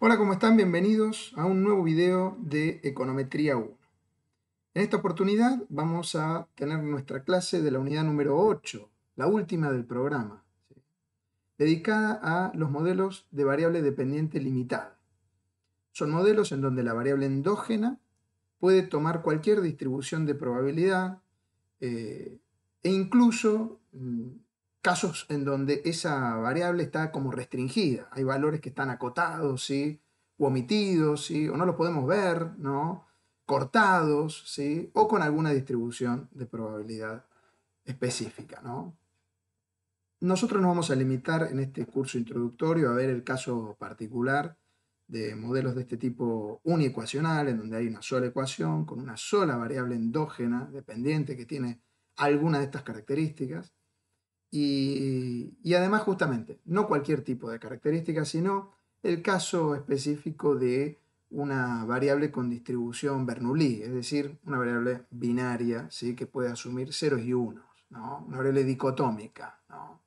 Hola, ¿cómo están? Bienvenidos a un nuevo video de Econometría 1. En esta oportunidad vamos a tener nuestra clase de la unidad número 8, la última del programa, dedicada a los modelos de variable dependiente limitada. Son modelos en donde la variable endógena puede tomar cualquier distribución de probabilidad eh, e incluso mm, casos en donde esa variable está como restringida. Hay valores que están acotados, ¿sí? O omitidos, ¿sí? O no los podemos ver, ¿no? Cortados, ¿sí? O con alguna distribución de probabilidad específica, Nosotros nos vamos a limitar en este curso introductorio a ver el caso particular de modelos de este tipo uniecuacional, en donde hay una sola ecuación con una sola variable endógena dependiente que tiene alguna de estas características. Y, además justamente, no cualquier tipo de característica, sino el caso específico de una variable con distribución Bernoulli, es decir, una variable binaria ¿sí? que puede asumir ceros y unos, ¿no? una variable dicotómica, ¿no?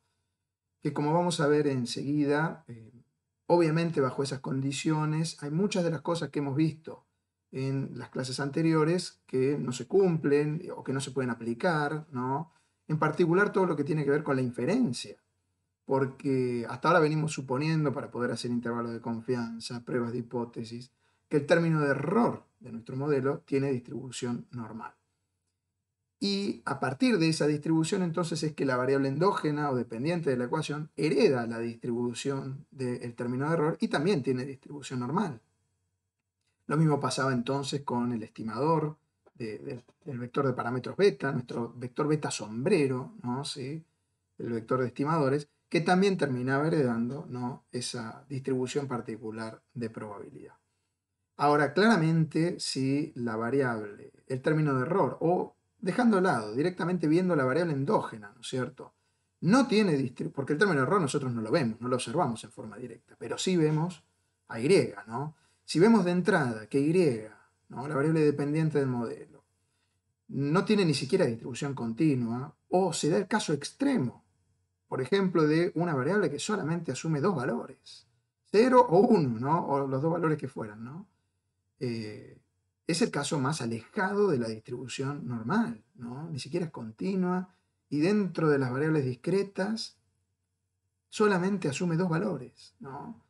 que como vamos a ver enseguida, eh, obviamente bajo esas condiciones hay muchas de las cosas que hemos visto en las clases anteriores que no se cumplen o que no se pueden aplicar, ¿no? en particular todo lo que tiene que ver con la inferencia, porque hasta ahora venimos suponiendo, para poder hacer intervalos de confianza, pruebas de hipótesis, que el término de error de nuestro modelo tiene distribución normal. Y a partir de esa distribución entonces es que la variable endógena o dependiente de la ecuación hereda la distribución del término de error y también tiene distribución normal. Lo mismo pasaba entonces con el estimador, el vector de parámetros beta, nuestro vector beta sombrero, ¿no? ¿Sí? el vector de estimadores, que también terminaba heredando ¿no? esa distribución particular de probabilidad. Ahora, claramente, si la variable, el término de error, o dejando a lado, directamente viendo la variable endógena, ¿no es cierto? No tiene distribución, porque el término de error nosotros no lo vemos, no lo observamos en forma directa, pero sí vemos a Y, ¿no? Si vemos de entrada que Y, ¿no? la variable dependiente del modelo, no tiene ni siquiera distribución continua o se da el caso extremo, por ejemplo, de una variable que solamente asume dos valores, 0 o 1, ¿no? o los dos valores que fueran. ¿no? Eh, es el caso más alejado de la distribución normal, ni siquiera es continua y dentro de las variables discretas solamente asume dos valores. ¿no?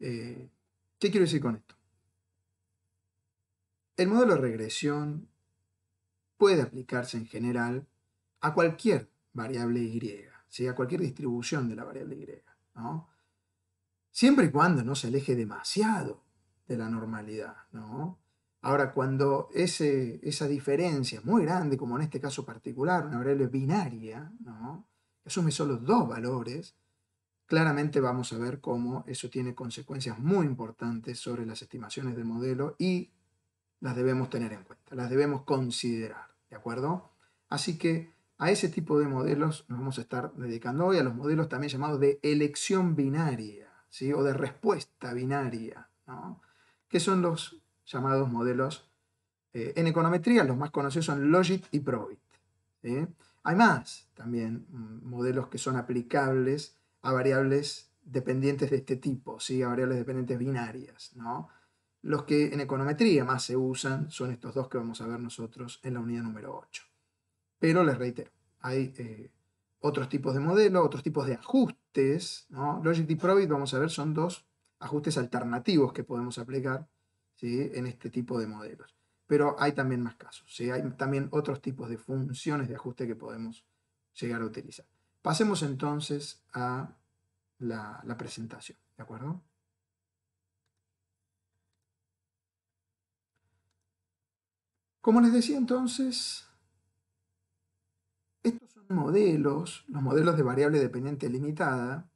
Eh, ¿Qué quiero decir con esto? El modelo de regresión puede aplicarse en general a cualquier variable y, a cualquier distribución de la variable y. Siempre y cuando no se aleje demasiado de la normalidad. Ahora, cuando ese, esa diferencia es muy grande, como en este caso particular, una variable binaria, que asume solo dos valores, claramente vamos a ver cómo eso tiene consecuencias muy importantes sobre las estimaciones del modelo y las debemos tener en cuenta, las debemos considerar. ¿De acuerdo? Así que a ese tipo de modelos nos vamos a estar dedicando hoy, a los modelos también llamados de elección binaria, ¿sí? O de respuesta binaria, ¿no? Que son los llamados modelos eh, en econometría, los más conocidos son Logit y Probit. Hay más también mm, modelos que son aplicables a variables dependientes de este tipo, ¿sí? a variables dependientes binarias, ¿no? Los que en econometría más se usan son estos dos que vamos a ver nosotros en la unidad número 8. Pero les reitero, hay eh, otros tipos de modelos, otros tipos de ajustes. ¿no? Logic y Probit, vamos a ver, son dos ajustes alternativos que podemos aplicar en este tipo de modelos. Pero hay también más casos. Hay también otros tipos de funciones de ajuste que podemos llegar a utilizar. Pasemos entonces a la presentación. ¿De acuerdo? Como les decía entonces, estos son modelos, los modelos de variable dependiente limitada,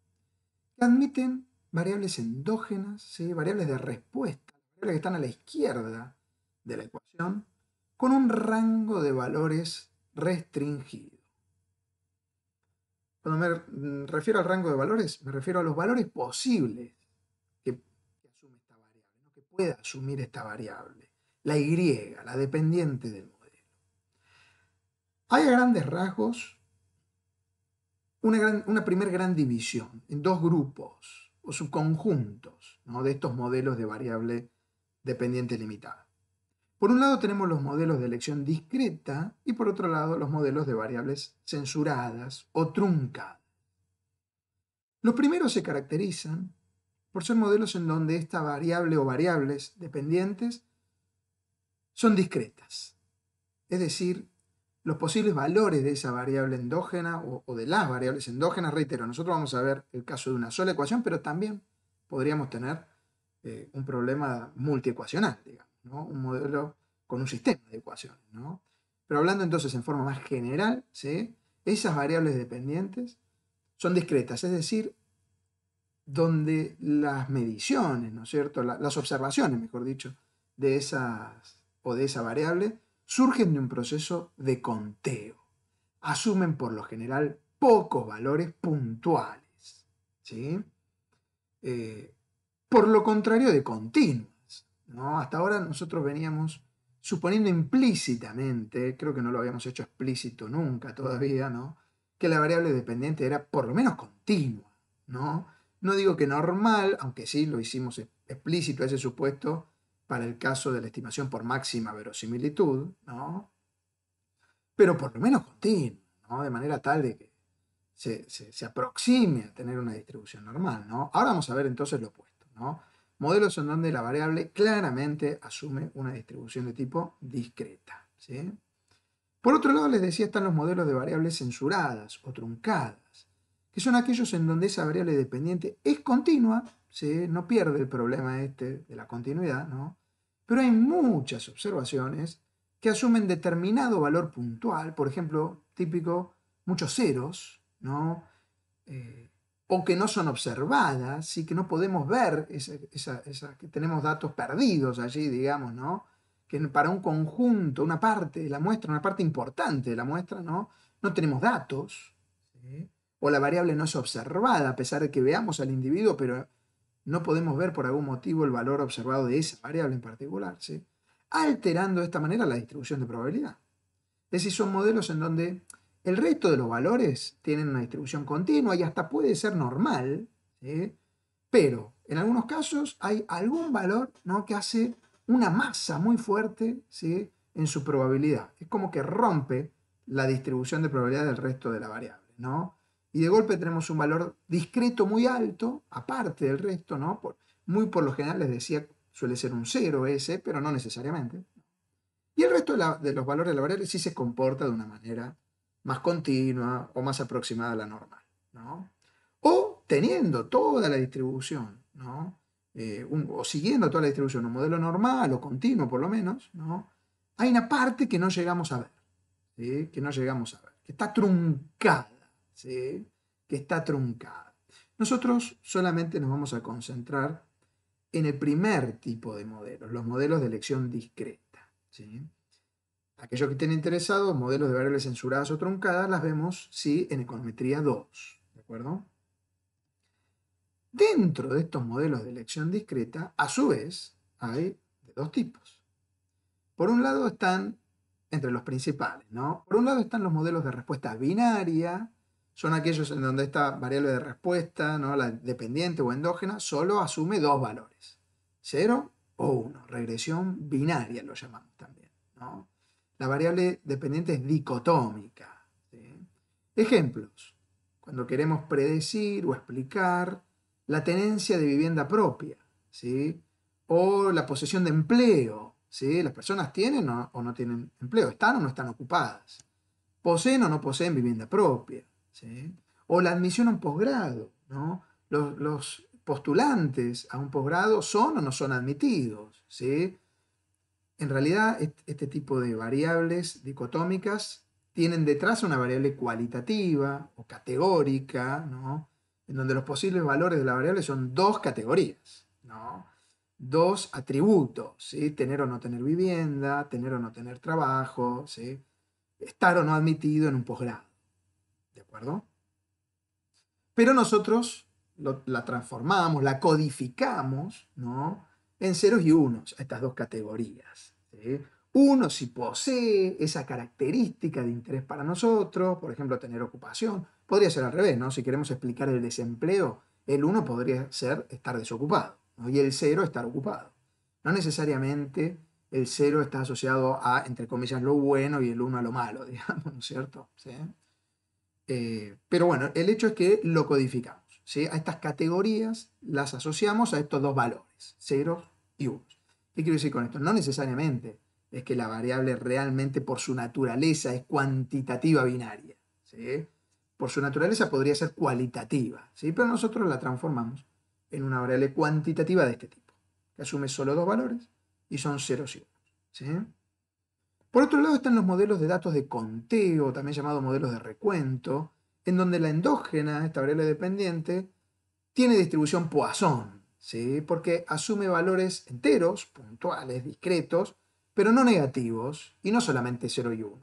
que admiten variables endógenas, variables de respuesta, variables que están a la izquierda de la ecuación, con un rango de valores restringido. Cuando me refiero al rango de valores, me refiero a los valores posibles que, asume esta variable, que pueda asumir esta variable la Y, la dependiente del modelo. Hay a grandes rasgos una, primer gran división en dos grupos o subconjuntos de estos modelos de variable dependiente limitada. Por un lado tenemos los modelos de elección discreta y por otro lado los modelos de variables censuradas o truncadas. Los primeros se caracterizan por ser modelos en donde esta variable o variables dependientes son discretas. Es decir, los posibles valores de esa variable endógena o, de las variables endógenas, reitero, nosotros vamos a ver el caso de una sola ecuación, pero también podríamos tener eh, un problema multiecuacional, digamos, un modelo con un sistema de ecuaciones. Pero hablando entonces en forma más general, esas variables dependientes son discretas, es decir, donde las mediciones, ¿no es cierto? las observaciones, mejor dicho, de esas de esa variable surgen de un proceso de conteo. Asumen por lo general pocos valores puntuales. ¿sí? Eh, por lo contrario de continuas. ¿no? Hasta ahora nosotros veníamos suponiendo implícitamente, creo que no lo habíamos hecho explícito nunca todavía, ¿no? que la variable dependiente era por lo menos continua. No, no digo que normal, aunque sí lo hicimos explícito ese supuesto para el caso de la estimación por máxima verosimilitud, pero por lo menos continua, de manera tal de que se, aproxime a tener una distribución normal. ¿no? Ahora vamos a ver entonces lo opuesto. Modelos en donde la variable claramente asume una distribución de tipo discreta. Por otro lado, les decía, están los modelos de variables censuradas o truncadas, que son aquellos en donde esa variable dependiente es continua, ¿sí? no pierde el problema este de la continuidad, ¿no? pero hay muchas observaciones que asumen determinado valor puntual, por ejemplo, típico, muchos ceros, ¿no? Eh, o que no son observadas, y que no podemos ver, que tenemos datos perdidos allí, digamos, ¿no? Que para un conjunto, una parte de la muestra, una parte importante de la muestra, ¿no? No tenemos datos, o la variable no es observada, a pesar de que veamos al individuo, pero no podemos ver por algún motivo el valor observado de esa variable en particular, ¿sí? alterando de esta manera la distribución de probabilidad. Es decir, son modelos en donde el resto de los valores tienen una distribución continua y hasta puede ser normal, pero en algunos casos hay algún valor ¿no? que hace una masa muy fuerte ¿sí? en su probabilidad. Es como que rompe la distribución de probabilidad del resto de la variable. ¿no? y de golpe tenemos un valor discreto muy alto, aparte del resto, ¿no? muy por lo general les decía, suele ser un 0 ese, pero no necesariamente. Y el resto de, valores de los valores sí se comporta de una manera más continua o más aproximada a la normal, ¿no? O teniendo toda la distribución, ¿no? Eh, o siguiendo toda la distribución, un modelo normal o continuo por lo menos, ¿no? hay una parte que no llegamos a ver, que no llegamos a ver, que está truncada que está truncada. Nosotros solamente nos vamos a concentrar en el primer tipo de modelos, los modelos de elección discreta. Aquellos que estén interesados, modelos de variables censuradas o truncadas, las vemos sí, en econometría 2. ¿De acuerdo? Dentro de estos modelos de elección discreta, a su vez, hay de dos tipos. Por un lado están, entre los principales, ¿no? Por un lado están los modelos de respuesta binaria, son aquellos en donde esta variable de respuesta, ¿no? la dependiente o endógena, solo asume dos valores, 0 o 1. Regresión binaria lo llamamos también. La variable dependiente es dicotómica. Ejemplos. Cuando queremos predecir o explicar la tenencia de vivienda propia, ¿sí? o la posesión de empleo. ¿sí? Las personas tienen o no tienen empleo, están o no están ocupadas. Poseen o no poseen vivienda propia. O la admisión a un posgrado, ¿no? Los, postulantes a un posgrado son o no son admitidos, ¿sí? En realidad, este tipo de variables dicotómicas tienen detrás una variable cualitativa o categórica, En donde los posibles valores de la variable son dos categorías, ¿no? Dos atributos, ¿sí? Tener o no tener vivienda, tener o no tener trabajo, ¿sí? Estar o no admitido en un posgrado. Pero nosotros la transformamos, la codificamos, ¿no? En ceros y unos, a estas dos categorías. Uno si posee esa característica de interés para nosotros, por ejemplo, tener ocupación. Podría ser al revés, ¿no? Si queremos explicar el desempleo, el uno podría ser estar desocupado y el cero estar ocupado. No necesariamente el cero está asociado a, entre comillas, lo bueno y el uno a lo malo, digamos, cierto? ¿Sí? Eh, pero bueno, el hecho es que lo codificamos. ¿sí? A estas categorías las asociamos a estos dos valores, ceros y unos. ¿Qué quiero decir con esto? No necesariamente es que la variable realmente por su naturaleza es cuantitativa binaria. ¿sí? Por su naturaleza podría ser cualitativa, ¿sí? pero nosotros la transformamos en una variable cuantitativa de este tipo, que asume solo dos valores y son ceros y unos. ¿sí? Por otro lado están los modelos de datos de conteo, también llamados modelos de recuento, en donde la endógena, esta variable dependiente, tiene distribución Poisson, ¿sí? porque asume valores enteros, puntuales, discretos, pero no negativos, y no solamente 0 y 1.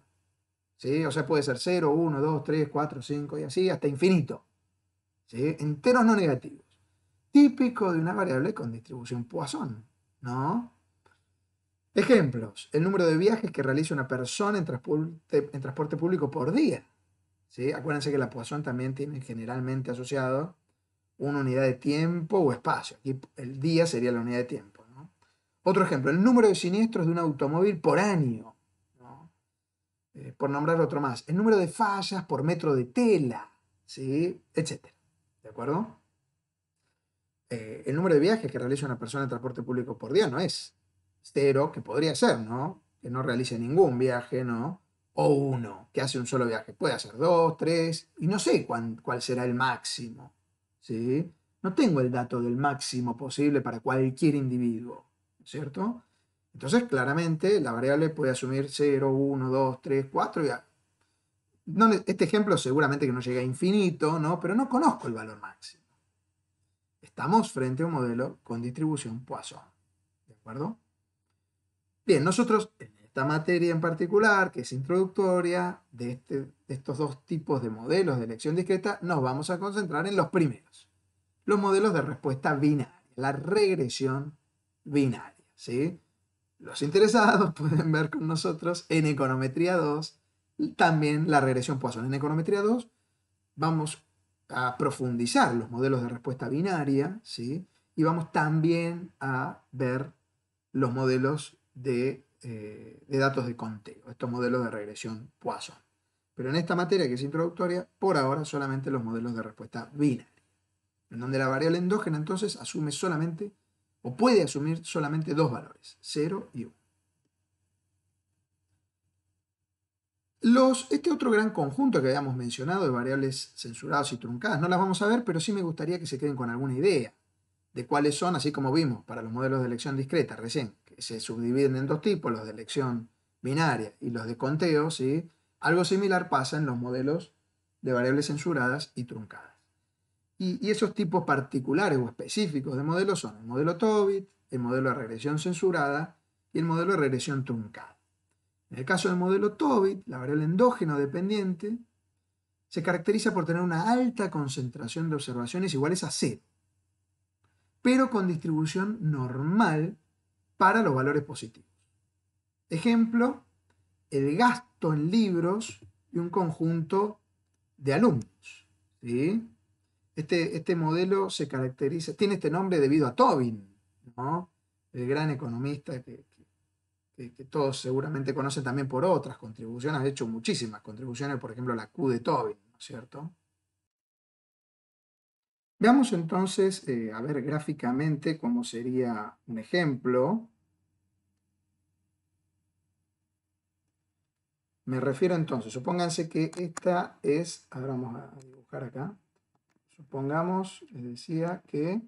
¿sí? O sea, puede ser 0, 1, 2, 3, 4, 5 y así hasta infinito. Enteros no negativos. Típico de una variable con distribución Poisson, ¿no? Ejemplos, el número de viajes que realiza una persona en transporte, público por día. ¿sí? Acuérdense que la Poisson también tiene generalmente asociado una unidad de tiempo o espacio. Aquí el día sería la unidad de tiempo. Otro ejemplo, el número de siniestros de un automóvil por año. Eh, por nombrar otro más, el número de fallas por metro de tela, ¿sí? etc. ¿De acuerdo? Eh, el número de viajes que realiza una persona en transporte público por día no es cero, que podría ser, ¿no? Que no realice ningún viaje, ¿no? O uno, que hace un solo viaje. Puede hacer dos, tres, y no sé cuál será el máximo, ¿sí? No tengo el dato del máximo posible para cualquier individuo, ¿cierto? Entonces, claramente, la variable puede asumir 0, 1, 2, 3, 4. Y este ejemplo seguramente que no llega a infinito, ¿no? pero no conozco el valor máximo. Estamos frente a un modelo con distribución Poisson. ¿De acuerdo? Bien, nosotros en esta materia en particular, que es introductoria, este, de, estos dos tipos de modelos de elección discreta, nos vamos a concentrar en los primeros. Los modelos de respuesta binaria, la regresión binaria. ¿sí? Los interesados pueden ver con nosotros en Econometría 2 también la regresión Poisson. En Econometría 2 vamos a profundizar los modelos de respuesta binaria, ¿sí? Y vamos también a ver los modelos eh, de, datos de conteo, estos modelos de regresión Poisson. Pero en esta materia que es introductoria, por ahora solamente los modelos de respuesta binaria, en donde la variable endógena entonces asume solamente, o puede asumir solamente dos valores, 0 y 1. Los, este otro gran conjunto que habíamos mencionado de variables censuradas y truncadas, no las vamos a ver, pero sí me gustaría que se queden con alguna idea de cuáles son, así como vimos para los modelos de elección discreta recién, se subdividen en dos tipos, los de elección binaria y los de conteo, ¿sí? algo similar pasa en los modelos de variables censuradas y truncadas. Y, y esos tipos particulares o específicos de modelos son el modelo TOBIT, el modelo de regresión censurada y el modelo de regresión truncada. En el caso del modelo TOBIT, la variable endógeno dependiente se caracteriza por tener una alta concentración de observaciones iguales a cero, pero con distribución normal para los valores positivos. Ejemplo, el gasto en libros de un conjunto de alumnos. ¿sí? Este, este, modelo se caracteriza, tiene este nombre debido a Tobin, ¿no? el gran economista que, que, que, todos seguramente conocen también por otras contribuciones, ha hecho muchísimas contribuciones, por ejemplo la Q de Tobin, ¿no es cierto? Veamos entonces, eh, a ver gráficamente cómo sería un ejemplo. Me refiero entonces, supónganse que esta es, ahora vamos a dibujar acá, supongamos, les decía, que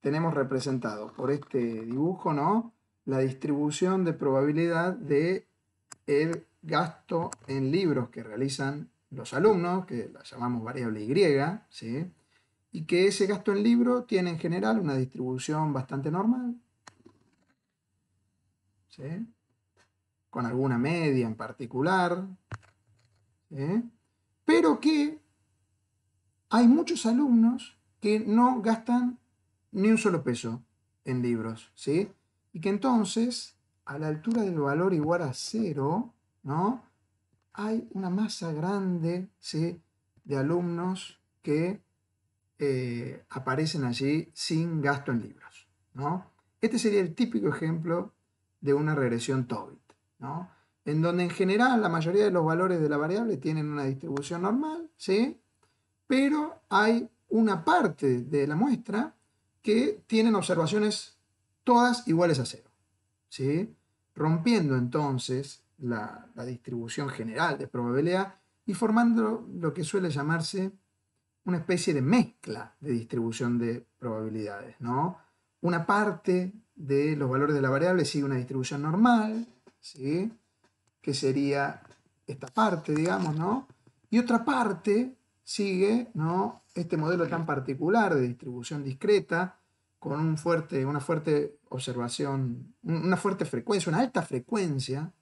tenemos representado por este dibujo, ¿no? La distribución de probabilidad de el gasto en libros que realizan los alumnos, que la llamamos variable Y, ¿sí? y que ese gasto en libro tiene en general una distribución bastante normal. ¿sí? Con alguna media en particular. Pero que hay muchos alumnos que no gastan ni un solo peso en libros, ¿sí? Y que entonces, a la altura del valor igual a cero, ¿no? Hay una masa grande, De alumnos que eh, aparecen allí sin gasto en libros. ¿no? Este sería el típico ejemplo de una regresión Tobit, en donde en general la mayoría de los valores de la variable tienen una distribución normal, ¿sí? pero hay una parte de la muestra que tienen observaciones todas iguales a cero. ¿sí? Rompiendo entonces la distribución general de probabilidad y formando lo que suele llamarse una especie de mezcla de distribución de probabilidades, ¿no? Una parte de los valores de la variable sigue una distribución normal, ¿sí? Que sería esta parte, digamos, ¿no? Y otra parte sigue, ¿no? Este modelo tan particular de distribución discreta con un fuerte, una fuerte observación, una fuerte frecuencia, una alta frecuencia,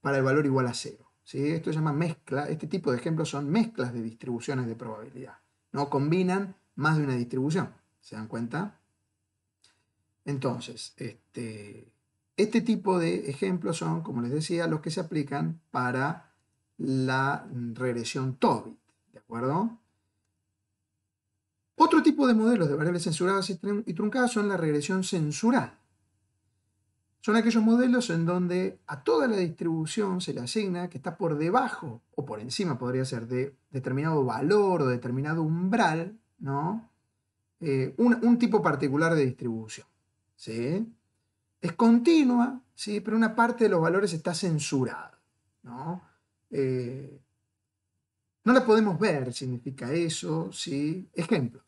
Para el valor igual a cero. Esto se llama mezcla, este tipo de ejemplos son mezclas de distribuciones de probabilidad. No combinan más de una distribución, ¿se dan cuenta? Entonces, este, este tipo de ejemplos son, como les decía, los que se aplican para la regresión Tobit, ¿de acuerdo? Otro tipo de modelos de variables censuradas y truncadas son la regresión censurada son aquellos modelos en donde a toda la distribución se le asigna que está por debajo o por encima, podría ser, de determinado valor o determinado umbral, ¿no? Eh, un, tipo particular de distribución. ¿sí? Es continua, ¿sí? pero una parte de los valores está censurada. ¿no? Eh, no la podemos ver, significa eso. ¿sí? Ejemplo,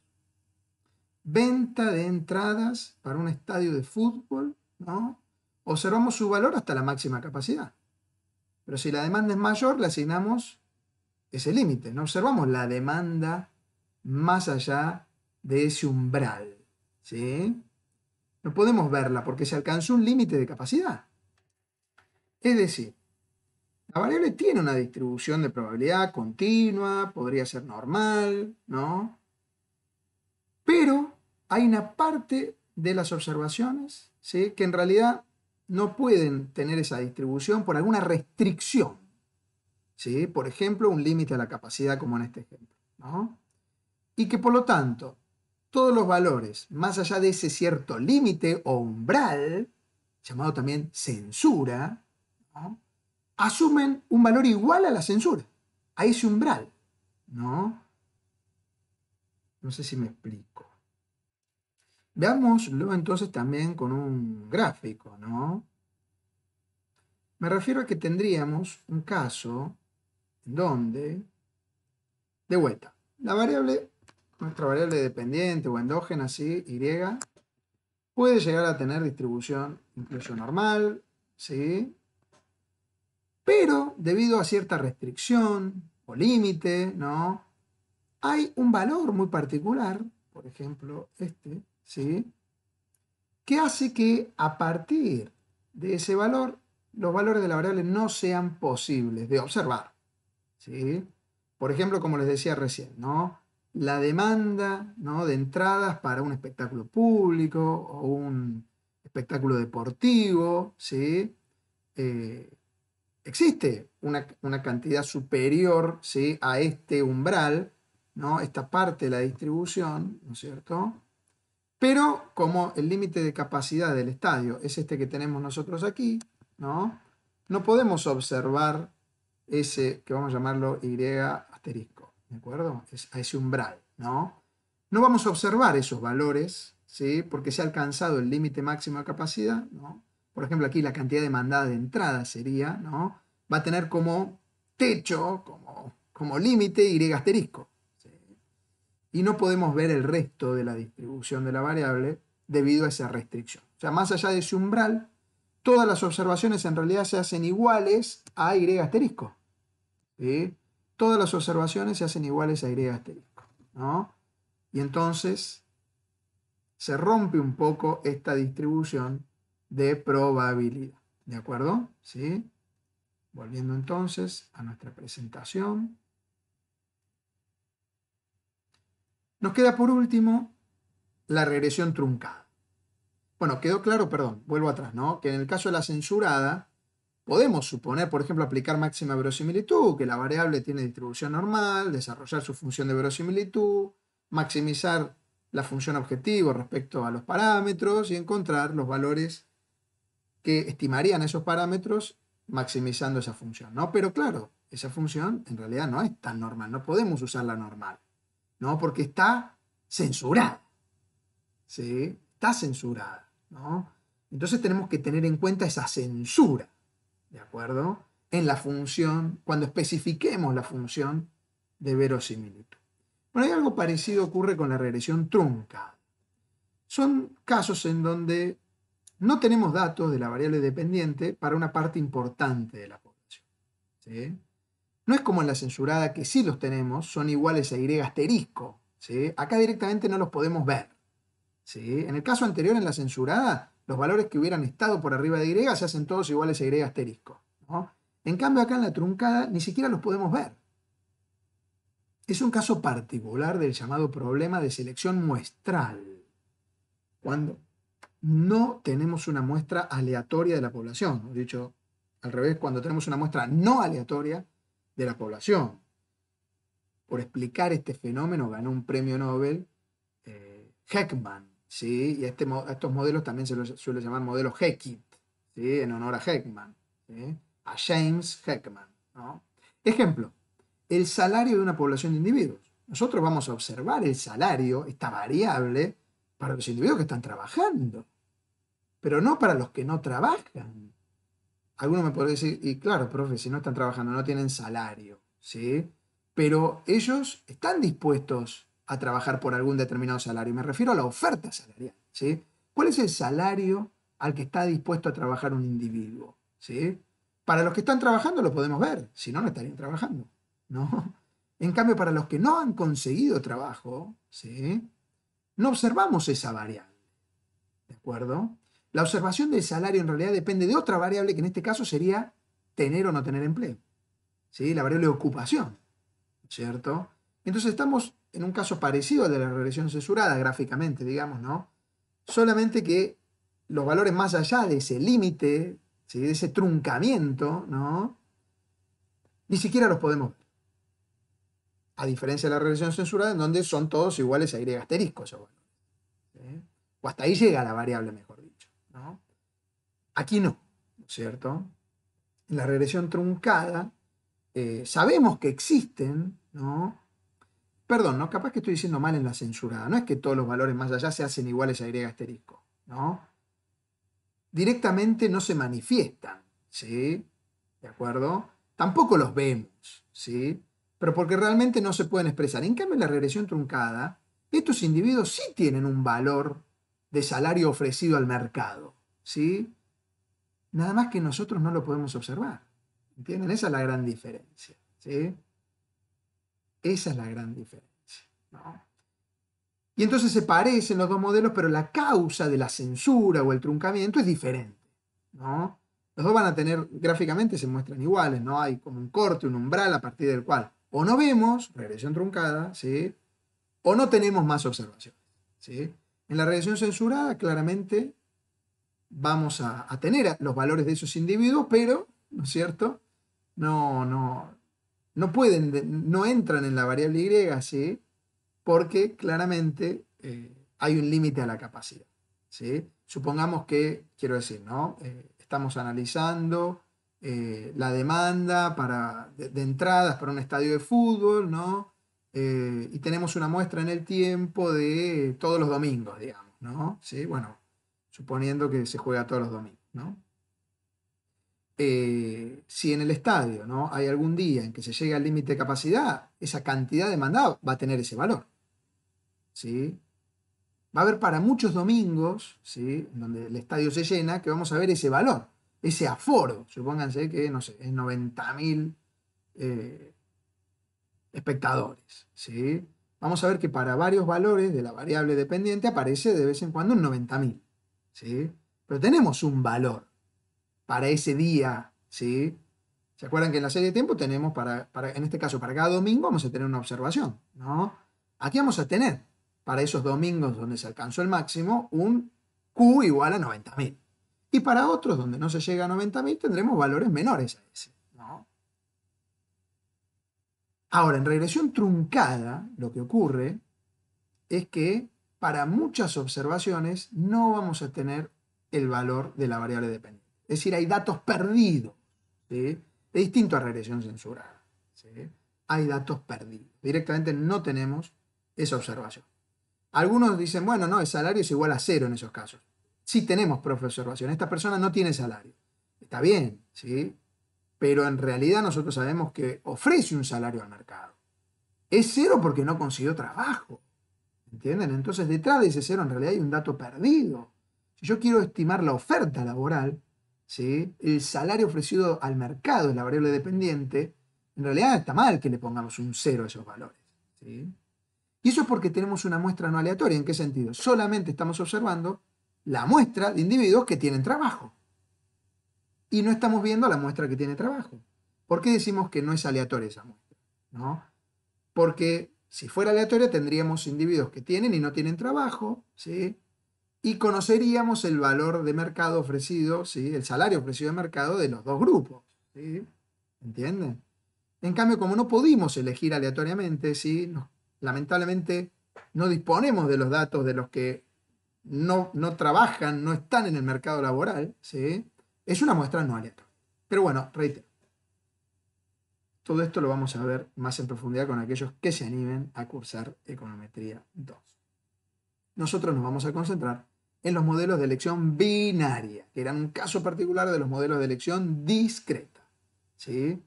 venta de entradas para un estadio de fútbol, ¿no? observamos su valor hasta la máxima capacidad. Pero si la demanda es mayor, le asignamos ese límite. No observamos la demanda más allá de ese umbral. No podemos verla porque se alcanzó un límite de capacidad. Es decir, la variable tiene una distribución de probabilidad continua, podría ser normal, ¿no? Pero hay una parte de las observaciones ¿sí? que en realidad no pueden tener esa distribución por alguna restricción. ¿sí? Por ejemplo, un límite a la capacidad como en este ejemplo. Y que por lo tanto, todos los valores más allá de ese cierto límite o umbral, llamado también censura, asumen un valor igual a la censura, a ese umbral. ¿no? no sé si me explico. Veámoslo entonces también con un gráfico, ¿no? Me refiero a que tendríamos un caso donde, de vuelta, la variable, nuestra variable dependiente o endógena, ¿sí? Y, puede llegar a tener distribución incluso normal, ¿sí? Pero debido a cierta restricción o límite, ¿no? Hay un valor muy particular, por ejemplo, este, ¿sí? ¿Qué hace que a partir de ese valor los valores de la variable no sean posibles de observar? ¿sí? Por ejemplo, como les decía recién, ¿no? la demanda ¿no? de entradas para un espectáculo público o un espectáculo deportivo, ¿sí? Eh, existe una, una, cantidad superior ¿sí? a este umbral, ¿no? esta parte de la distribución, ¿no es cierto? Pero como el límite de capacidad del estadio es este que tenemos nosotros aquí, ¿no? podemos observar ese, que vamos a llamarlo Y asterisco, ¿de acuerdo? a ese umbral, ¿no? No vamos a observar esos valores, ¿sí? Porque se ha alcanzado el límite máximo de capacidad, ¿no? Por ejemplo, aquí la cantidad demandada de entrada sería, ¿no? Va a tener como techo, como, como límite Y asterisco, y no podemos ver el resto de la distribución de la variable debido a esa restricción. O sea, más allá de ese umbral, todas las observaciones en realidad se hacen iguales a y asterisco. Todas las observaciones se hacen iguales a y asterisco. Y entonces se rompe un poco esta distribución de probabilidad. ¿De acuerdo? ¿Sí? Volviendo entonces a nuestra presentación. Nos queda por último la regresión truncada. Bueno, quedó claro, perdón, vuelvo atrás, ¿no? Que en el caso de la censurada, podemos suponer, por ejemplo, aplicar máxima verosimilitud, que la variable tiene distribución normal, desarrollar su función de verosimilitud, maximizar la función objetivo respecto a los parámetros y encontrar los valores que estimarían esos parámetros maximizando esa función, ¿no? Pero claro, esa función en realidad no es tan normal, no podemos usarla normal. ¿no? Porque está censurada, ¿sí? Está censurada, ¿no? Entonces tenemos que tener en cuenta esa censura, ¿de acuerdo? En la función, cuando especifiquemos la función de verosimilitud. Bueno, hay algo parecido ocurre con la regresión truncada. Son casos en donde no tenemos datos de la variable dependiente para una parte importante de la población. ¿sí? No es como en la censurada que sí los tenemos, son iguales a Y asterisco. Acá directamente no los podemos ver. ¿sí? En el caso anterior, en la censurada, los valores que hubieran estado por arriba de Y se hacen todos iguales a Y asterisco. En cambio, acá en la truncada ni siquiera los podemos ver. Es un caso particular del llamado problema de selección muestral. Cuando no tenemos una muestra aleatoria de la población, dicho al revés, cuando tenemos una muestra no aleatoria, de la población. Por explicar este fenómeno ganó un premio Nobel eh, Heckman, ¿sí? y este a, estos modelos también se los suele llamar modelo Heckit, ¿sí? en honor a Heckman, a James Heckman. Ejemplo, el salario de una población de individuos. Nosotros vamos a observar el salario, esta variable, para los individuos que están trabajando, pero no para los que no trabajan. Algunos me podría decir, y claro, profe, si no están trabajando, no tienen salario, ¿sí? Pero ellos están dispuestos a trabajar por algún determinado salario. Me refiero a la oferta salarial, ¿sí? ¿Cuál es el salario al que está dispuesto a trabajar un individuo? ¿Sí? Para los que están trabajando lo podemos ver, si no, no estarían trabajando, ¿no? En cambio, para los que no han conseguido trabajo, ¿sí? No observamos esa variable, ¿de acuerdo? La observación del salario en realidad depende de otra variable que en este caso sería tener o no tener empleo. ¿sí? La variable de ocupación, ¿cierto? Entonces estamos en un caso parecido al de la regresión censurada gráficamente, digamos, ¿no? Solamente que los valores más allá de ese límite, de ese truncamiento, ¿no? Ni siquiera los podemos ver. A diferencia de la regresión censurada, en donde son todos iguales a y asterisco. O hasta ahí llega la variable, mejor Aquí no, cierto? En la regresión truncada eh, sabemos que existen, ¿no? Perdón, ¿no? Capaz que estoy diciendo mal en la censurada. No es que todos los valores más allá se hacen iguales a Y asterisco, ¿no? Directamente no se manifiestan, ¿sí? ¿De acuerdo? Tampoco los vemos, ¿sí? Pero porque realmente no se pueden expresar. En cambio, en la regresión truncada, estos individuos sí tienen un valor de salario ofrecido al mercado. ¿sí? Nada más que nosotros no lo podemos observar. ¿Entienden? Esa es la gran diferencia. ¿sí? Esa es la gran diferencia. Y entonces se parecen los dos modelos, pero la causa de la censura o el truncamiento es diferente. ¿no? Los dos van a tener, gráficamente se muestran iguales, ¿no? Hay como un corte, un umbral a partir del cual o no vemos, regresión truncada, ¿sí? O no tenemos más observaciones, ¿sí? En la radiación censurada claramente vamos a, tener los valores de esos individuos, pero, ¿no es cierto? No, no, no pueden, no entran en la variable Y, ¿sí? Porque claramente eh, hay un límite a la capacidad, ¿sí? Supongamos que, quiero decir, ¿no? Eh, estamos analizando eh, la demanda de, entradas para un estadio de fútbol, ¿no? Eh, y tenemos una muestra en el tiempo de todos los domingos, digamos, ¿no? ¿Sí? Bueno, suponiendo que se juega todos los domingos, ¿no? Eh, si en el estadio ¿no? hay algún día en que se llegue al límite de capacidad, esa cantidad demandada va a tener ese valor. ¿sí? Va a haber para muchos domingos, ¿sí? donde el estadio se llena, que vamos a ver ese valor, ese aforo. Supónganse que, no sé, es 90.000 eh, espectadores. ¿sí? Vamos a ver que para varios valores de la variable dependiente aparece de vez en cuando un 90.000. ¿sí? Pero tenemos un valor para ese día. ¿sí? ¿Se acuerdan que en la serie de tiempo tenemos, para, en este caso, para cada domingo vamos a tener una observación? ¿no? Aquí vamos a tener, para esos domingos donde se alcanzó el máximo, un Q igual a 90.000. Y para otros donde no se llega a 90.000 tendremos valores menores a ese. Ahora, en regresión truncada, lo que ocurre es que para muchas observaciones no vamos a tener el valor de la variable dependiente. Es decir, hay datos perdidos. ¿sí? Es distinto a regresión censurada. Hay datos perdidos. Directamente no tenemos esa observación. Algunos dicen, bueno, no, el salario es igual a cero en esos casos. Sí tenemos profe observación. Esta persona no tiene salario. Está bien, ¿sí? pero en realidad nosotros sabemos que ofrece un salario al mercado. Es cero porque no consiguió trabajo. ¿Entienden? Entonces detrás de ese cero en realidad hay un dato perdido. Si yo quiero estimar la oferta laboral, ¿sí? el salario ofrecido al mercado es la variable dependiente, en realidad está mal que le pongamos un cero a esos valores. Y eso es porque tenemos una muestra no aleatoria. ¿En qué sentido? Solamente estamos observando la muestra de individuos que tienen trabajo y no estamos viendo la muestra que tiene trabajo. ¿Por qué decimos que no es aleatoria esa muestra? ¿No? Porque si fuera aleatoria tendríamos individuos que tienen y no tienen trabajo, ¿sí? Y conoceríamos el valor de mercado ofrecido, ¿sí? El salario ofrecido de mercado de los dos grupos, ¿sí? ¿Entienden? En cambio, como no pudimos elegir aleatoriamente, ¿sí? lamentablemente no disponemos de los datos de los que no, no trabajan, no están en el mercado laboral, ¿sí? Es una muestra no aleatoria. Pero bueno, reitero. Todo esto lo vamos a ver más en profundidad con aquellos que se animen a cursar Econometría 2. Nosotros nos vamos a concentrar en los modelos de elección binaria, que eran un caso particular de los modelos de elección discreta. ¿sí?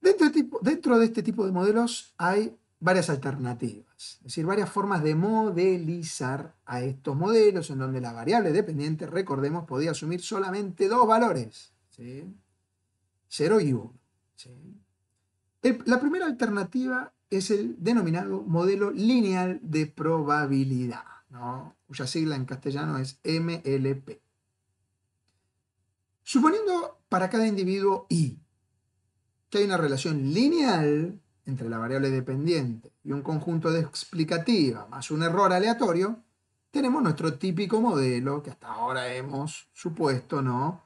Dentro, de dentro de este tipo de modelos hay varias alternativas, es decir, varias formas de modelizar a estos modelos en donde la variable dependiente, recordemos, podía asumir solamente dos valores, 0 y 1. la primera alternativa es el denominado modelo lineal de probabilidad, cuya sigla en castellano es MLP. Suponiendo para cada individuo I que hay una relación lineal entre la variable dependiente y un conjunto de explicativa más un error aleatorio, tenemos nuestro típico modelo que hasta ahora hemos supuesto, ¿no?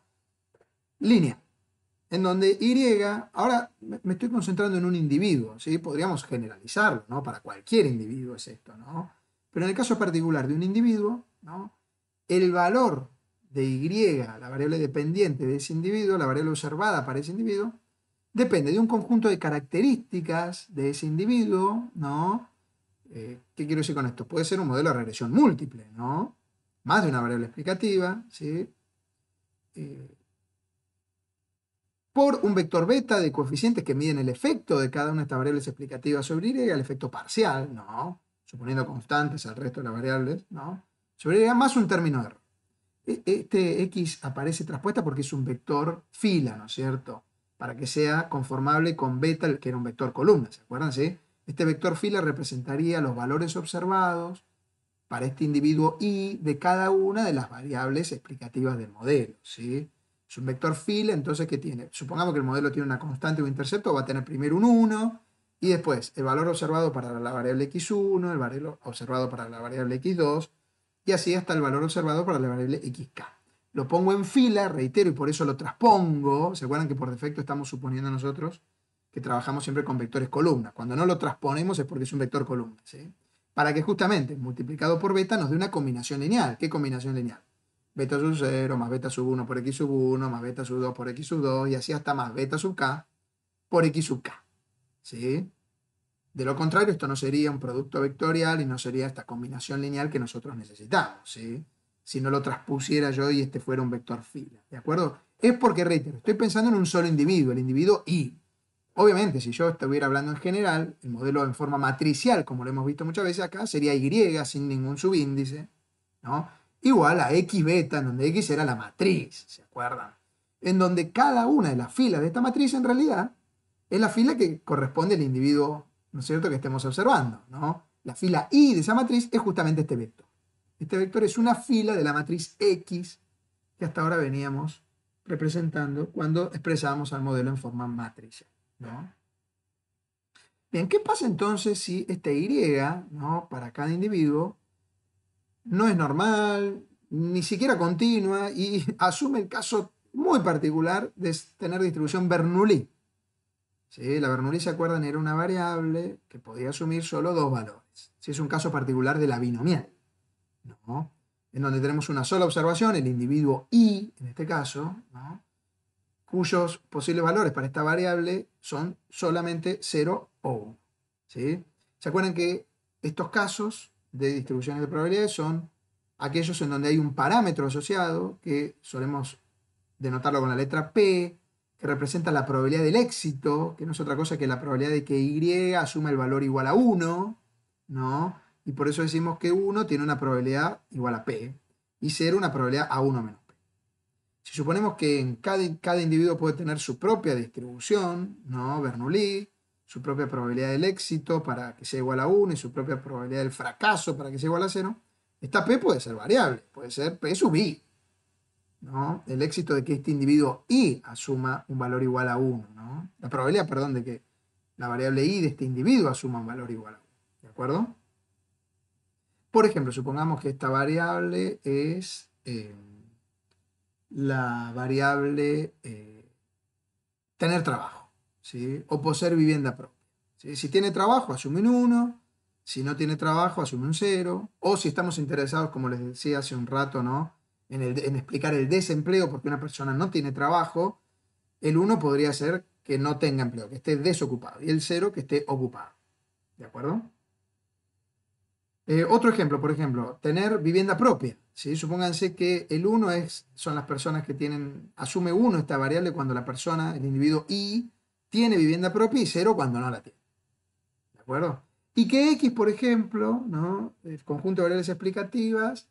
Línea. En donde Y, ahora me estoy concentrando en un individuo, ¿sí? Podríamos generalizarlo, ¿no? Para cualquier individuo es esto, ¿no? Pero en el caso particular de un individuo, ¿no? El valor de Y, la variable dependiente de ese individuo, la variable observada para ese individuo, depende de un conjunto de características de ese individuo, ¿no? Eh, ¿Qué quiero decir con esto? Puede ser un modelo de regresión múltiple, ¿no? Más de una variable explicativa, ¿sí? Eh, por un vector beta de coeficientes que miden el efecto de cada una de estas variables explicativas sobre Y, el efecto parcial, ¿no? Suponiendo constantes al resto de las variables, ¿no? Sobre Y más un término R. E, este X aparece traspuesta porque es un vector fila, ¿no es cierto? para que sea conformable con beta, que era un vector columna, ¿se acuerdan? Este vector fila representaría los valores observados para este individuo i de cada una de las variables explicativas del modelo. ¿sí? Es un vector fila, entonces, ¿qué tiene? Supongamos que el modelo tiene una constante o un intercepto, va a tener primero un 1 y después el valor observado para la variable x1, el valor observado para la variable x2 y así hasta el valor observado para la variable xk lo pongo en fila, reitero, y por eso lo transpongo. ¿Se acuerdan que por defecto estamos suponiendo nosotros que trabajamos siempre con vectores columnas? Cuando no lo transponemos es porque es un vector columna, ¿sí? Para que justamente, multiplicado por beta, nos dé una combinación lineal. ¿Qué combinación lineal? Beta sub 0 más beta sub 1 por x sub 1 más beta sub 2 por x sub 2 y así hasta más beta sub k por x sub k. ¿Sí? De lo contrario, esto no sería un producto vectorial y no sería esta combinación lineal que nosotros necesitamos. ¿sí? si no lo transpusiera yo y este fuera un vector fila. ¿De acuerdo? Es porque, reitero, estoy pensando en un solo individuo, el individuo I. Obviamente, si yo estuviera hablando en general, el modelo en forma matricial, como lo hemos visto muchas veces acá, sería Y sin ningún subíndice, ¿no? Igual a X beta, en donde X era la matriz, ¿se acuerdan? En donde cada una de las filas de esta matriz, en realidad, es la fila que corresponde al individuo, ¿no es cierto?, que estemos observando, ¿no? La fila I de esa matriz es justamente este vector. Este vector es una fila de la matriz X que hasta ahora veníamos representando cuando expresábamos al modelo en forma matriz. Bien, ¿qué pasa entonces si este Y para cada individuo no es normal, ni siquiera continua y asume el caso muy particular de tener distribución Bernoulli? ¿Sí? La Bernoulli, se acuerdan, era una variable que podía asumir solo dos valores. Si es un caso particular de la binomial en donde tenemos una sola observación, el individuo i, en este caso, cuyos posibles valores para esta variable son solamente 0 o 1. ¿Se acuerdan que estos casos de distribuciones de probabilidades son aquellos en donde hay un parámetro asociado, que solemos denotarlo con la letra P, que representa la probabilidad del éxito, que no es otra cosa que la probabilidad de que Y asuma el valor igual a 1, ¿no? y por eso decimos que 1 tiene una probabilidad igual a P ¿eh? y 0 una probabilidad a 1 menos P. Si suponemos que en cada, cada individuo puede tener su propia distribución, ¿no? Bernoulli, su propia probabilidad del éxito para que sea igual a 1 y su propia probabilidad del fracaso para que sea igual a 0, esta P puede ser variable, puede ser P sub I. El éxito de que este individuo I asuma un valor igual a 1. ¿no? La probabilidad, perdón, de que la variable I de este individuo asuma un valor igual a 1. ¿De acuerdo? Por ejemplo, supongamos que esta variable es eh, la variable eh, tener trabajo, o poseer vivienda propia. Si tiene trabajo, asume un 1. si no tiene trabajo, asume un 0. o si estamos interesados, como les decía hace un rato, ¿no? en, en explicar el desempleo porque una persona no tiene trabajo, el 1 podría ser que no tenga empleo, que esté desocupado, y el 0 que esté ocupado. ¿De acuerdo? Eh, otro ejemplo, por ejemplo, tener vivienda propia. ¿sí? Supónganse que el 1 son las personas que tienen, asume 1 esta variable cuando la persona, el individuo I, tiene vivienda propia y 0 cuando no la tiene. ¿De acuerdo? Y que X, por ejemplo, ¿no? el conjunto de variables explicativas,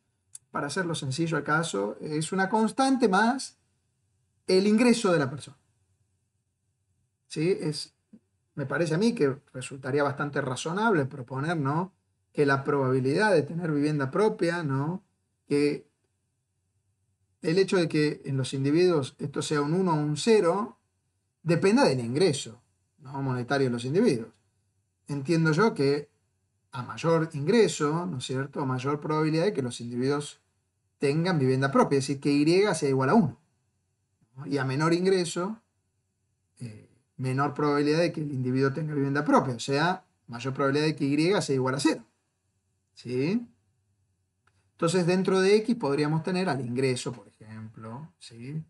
para hacerlo sencillo acaso caso, es una constante más el ingreso de la persona. ¿Sí? Es, me parece a mí que resultaría bastante razonable proponer, ¿no? que la probabilidad de tener vivienda propia, ¿no? Que el hecho de que en los individuos esto sea un 1 o un 0 dependa del ingreso monetario de los individuos. Entiendo yo que a mayor ingreso, ¿no es cierto?, a mayor probabilidad de que los individuos tengan vivienda propia, es decir, que Y sea igual a 1. Y a menor ingreso, eh, menor probabilidad de que el individuo tenga vivienda propia, o sea, mayor probabilidad de que Y sea igual a 0. ¿sí? Entonces, dentro de X podríamos tener al ingreso, por ejemplo, ¿sí?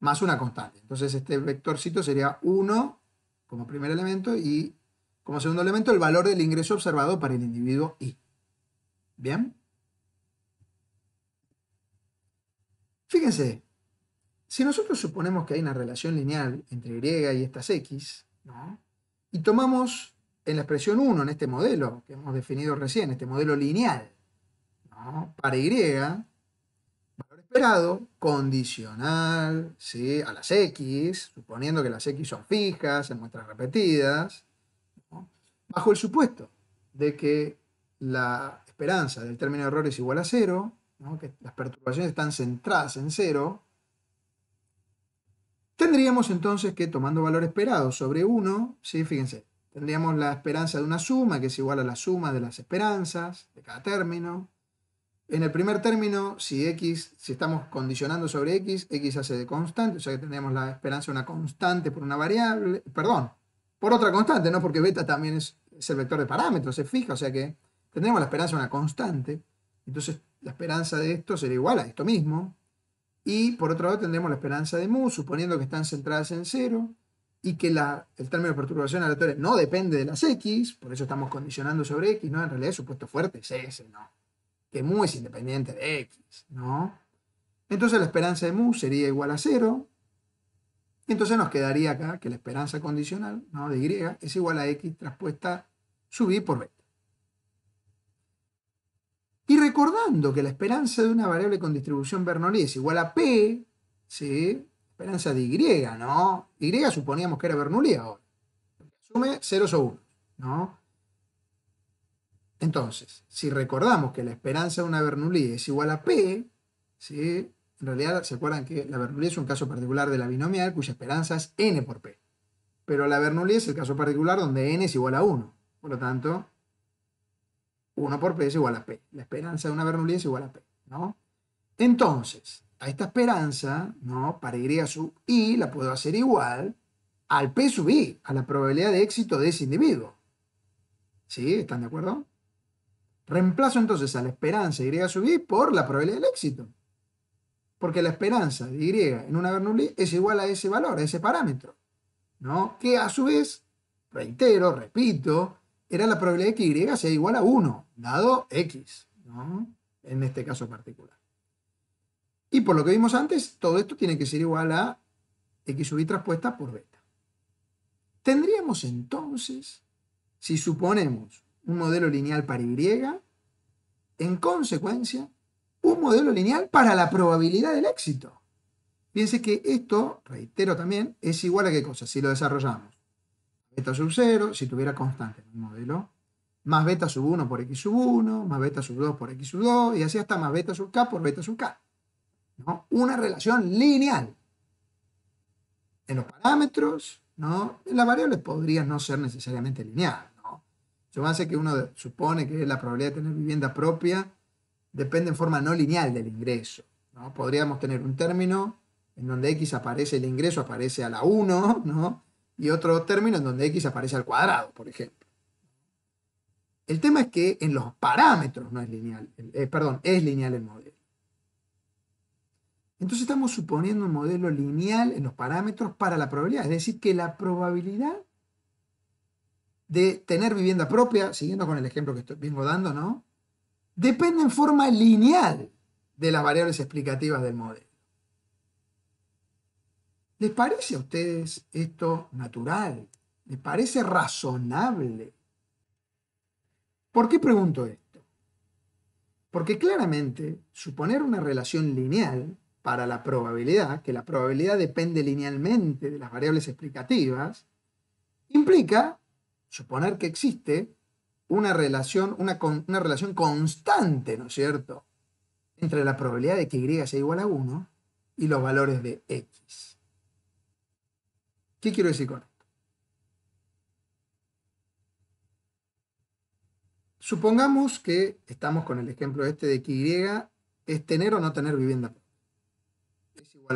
más una constante. Entonces, este vectorcito sería 1 como primer elemento y como segundo elemento el valor del ingreso observado para el individuo Y. ¿Bien? Fíjense, si nosotros suponemos que hay una relación lineal entre Y y estas X, y tomamos en la expresión 1, en este modelo que hemos definido recién, este modelo lineal, para Y, valor esperado, condicional ¿sí? a las X, suponiendo que las X son fijas en muestras repetidas, bajo el supuesto de que la esperanza del término de error es igual a cero, que las perturbaciones están centradas en cero, tendríamos entonces que, tomando valor esperado sobre 1, ¿sí? fíjense, Tendríamos la esperanza de una suma, que es igual a la suma de las esperanzas de cada término. En el primer término, si x, si estamos condicionando sobre x, x hace de constante, o sea que tendríamos la esperanza de una constante por una variable, perdón, por otra constante, ¿no? Porque beta también es, el vector de parámetros, se fija, o sea que tendríamos la esperanza de una constante. Entonces, la esperanza de esto sería igual a esto mismo. Y por otro lado tendremos la esperanza de mu, suponiendo que están centradas en cero y que el término de perturbación aleatoria no depende de las X, por eso estamos condicionando sobre X, ¿no? En realidad el supuesto fuerte es ese, ¿no? Que mu es independiente de X, ¿no? Entonces la esperanza de mu sería igual a cero, Y entonces nos quedaría acá que la esperanza condicional, ¿no? De Y es igual a X traspuesta sub por beta. Y recordando que la esperanza de una variable con distribución Bernoulli es igual a P, ¿sí? esperanza de Y, ¿no? Y suponíamos que era Bernoulli ahora. Asume 0 o 1, ¿no? Entonces, si recordamos que la esperanza de una Bernoulli es igual a P, ¿sí? En realidad, ¿se acuerdan que la Bernoulli es un caso particular de la binomial cuya esperanza es n por P? Pero la Bernoulli es el caso particular donde n es igual a 1. Por lo tanto, 1 por P es igual a P. La esperanza de una Bernoulli es igual a P, ¿no? Entonces, a esta esperanza, ¿no? Para Y sub I la puedo hacer igual al P sub I, a la probabilidad de éxito de ese individuo. ¿Sí? ¿Están de acuerdo? Reemplazo entonces a la esperanza Y sub I por la probabilidad del éxito. Porque la esperanza de Y en una Bernoulli es igual a ese valor, a ese parámetro. ¿No? Que a su vez, reitero, repito, era la probabilidad de que Y sea igual a 1, dado X, ¿no? En este caso particular. Y por lo que vimos antes, todo esto tiene que ser igual a x sub y traspuesta por beta. Tendríamos entonces, si suponemos un modelo lineal para y, en consecuencia, un modelo lineal para la probabilidad del éxito. Fíjense que esto, reitero también, es igual a qué cosa, si lo desarrollamos. Beta sub 0, si tuviera constante en el modelo, más beta sub 1 por x sub 1, más beta sub 2 por x sub 2, y así hasta más beta sub k por beta sub k. Una relación lineal en los parámetros, ¿no? Las variables podría no ser necesariamente lineal. ¿no? a base que uno supone que la probabilidad de tener vivienda propia depende en forma no lineal del ingreso, ¿no? Podríamos tener un término en donde x aparece el ingreso, aparece a la 1, ¿no? Y otro término en donde x aparece al cuadrado, por ejemplo. El tema es que en los parámetros no es lineal, eh, perdón, es lineal el, entonces estamos suponiendo un modelo lineal en los parámetros para la probabilidad, es decir, que la probabilidad de tener vivienda propia, siguiendo con el ejemplo que estoy, vengo dando, ¿no? Depende en forma lineal de las variables explicativas del modelo. ¿Les parece a ustedes esto natural? ¿Les parece razonable? ¿Por qué pregunto esto? Porque claramente suponer una relación lineal para la probabilidad, que la probabilidad depende linealmente de las variables explicativas, implica suponer que existe una relación, una, una relación constante, ¿no es cierto?, entre la probabilidad de que y sea igual a 1 y los valores de x. ¿Qué quiero decir con esto? Supongamos que estamos con el ejemplo este de que y es tener o no tener vivienda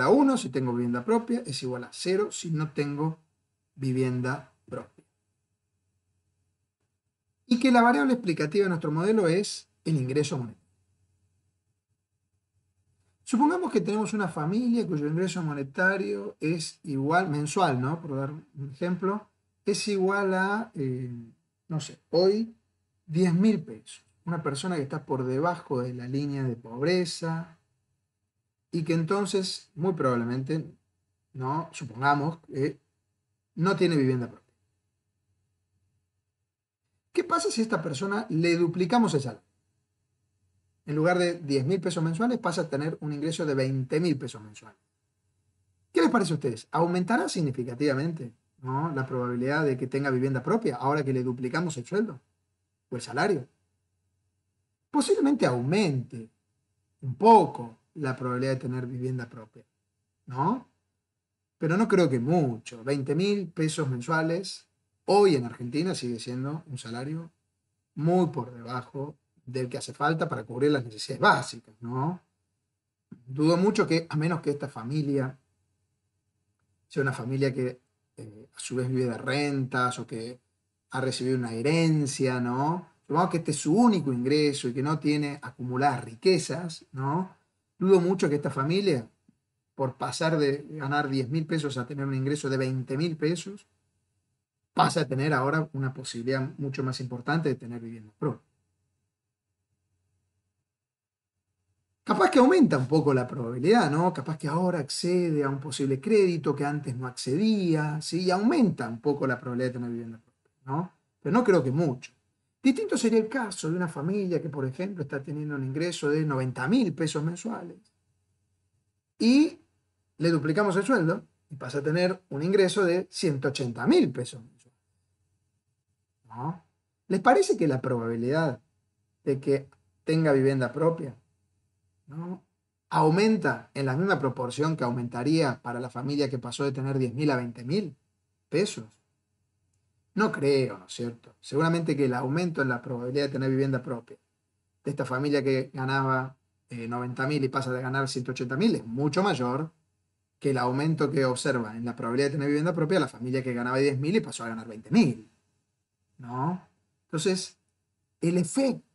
a 1 si tengo vivienda propia, es igual a 0 si no tengo vivienda propia. Y que la variable explicativa de nuestro modelo es el ingreso monetario. Supongamos que tenemos una familia cuyo ingreso monetario es igual, mensual, ¿no? Por dar un ejemplo, es igual a, eh, no sé, hoy 10 mil pesos. Una persona que está por debajo de la línea de pobreza, y que entonces, muy probablemente, no supongamos que no tiene vivienda propia. ¿Qué pasa si a esta persona le duplicamos el salario? En lugar de 10 mil pesos mensuales, pasa a tener un ingreso de 20 mil pesos mensuales. ¿Qué les parece a ustedes? ¿Aumentará significativamente la probabilidad de que tenga vivienda propia ahora que le duplicamos el sueldo o el salario? Posiblemente aumente un poco, la probabilidad de tener vivienda propia, ¿no? Pero no creo que mucho, 20 mil pesos mensuales, hoy en Argentina sigue siendo un salario muy por debajo del que hace falta para cubrir las necesidades básicas, ¿no? Dudo mucho que, a menos que esta familia sea una familia que eh, a su vez vive de rentas o que ha recibido una herencia, ¿no? Supongamos que este es su único ingreso y que no tiene acumuladas riquezas, ¿no? Dudo mucho que esta familia, por pasar de ganar 10 mil pesos a tener un ingreso de 20 mil pesos, pase a tener ahora una posibilidad mucho más importante de tener vivienda propia. Capaz que aumenta un poco la probabilidad, ¿no? Capaz que ahora accede a un posible crédito que antes no accedía, ¿sí? Y aumenta un poco la probabilidad de tener vivienda propia, ¿no? Pero no creo que mucho. Distinto sería el caso de una familia que, por ejemplo, está teniendo un ingreso de 90 mil pesos mensuales y le duplicamos el sueldo y pasa a tener un ingreso de 180 mil pesos mensuales. ¿Les parece que la probabilidad de que tenga vivienda propia aumenta en la misma proporción que aumentaría para la familia que pasó de tener 10 mil a 20 mil pesos? No creo, ¿no es cierto? Seguramente que el aumento en la probabilidad de tener vivienda propia de esta familia que ganaba 90.000 eh, y pasa de ganar 180.000 es mucho mayor que el aumento que observa en la probabilidad de tener vivienda propia la familia que ganaba 10.000 y pasó a ganar 20.000. ¿No? Entonces, el efecto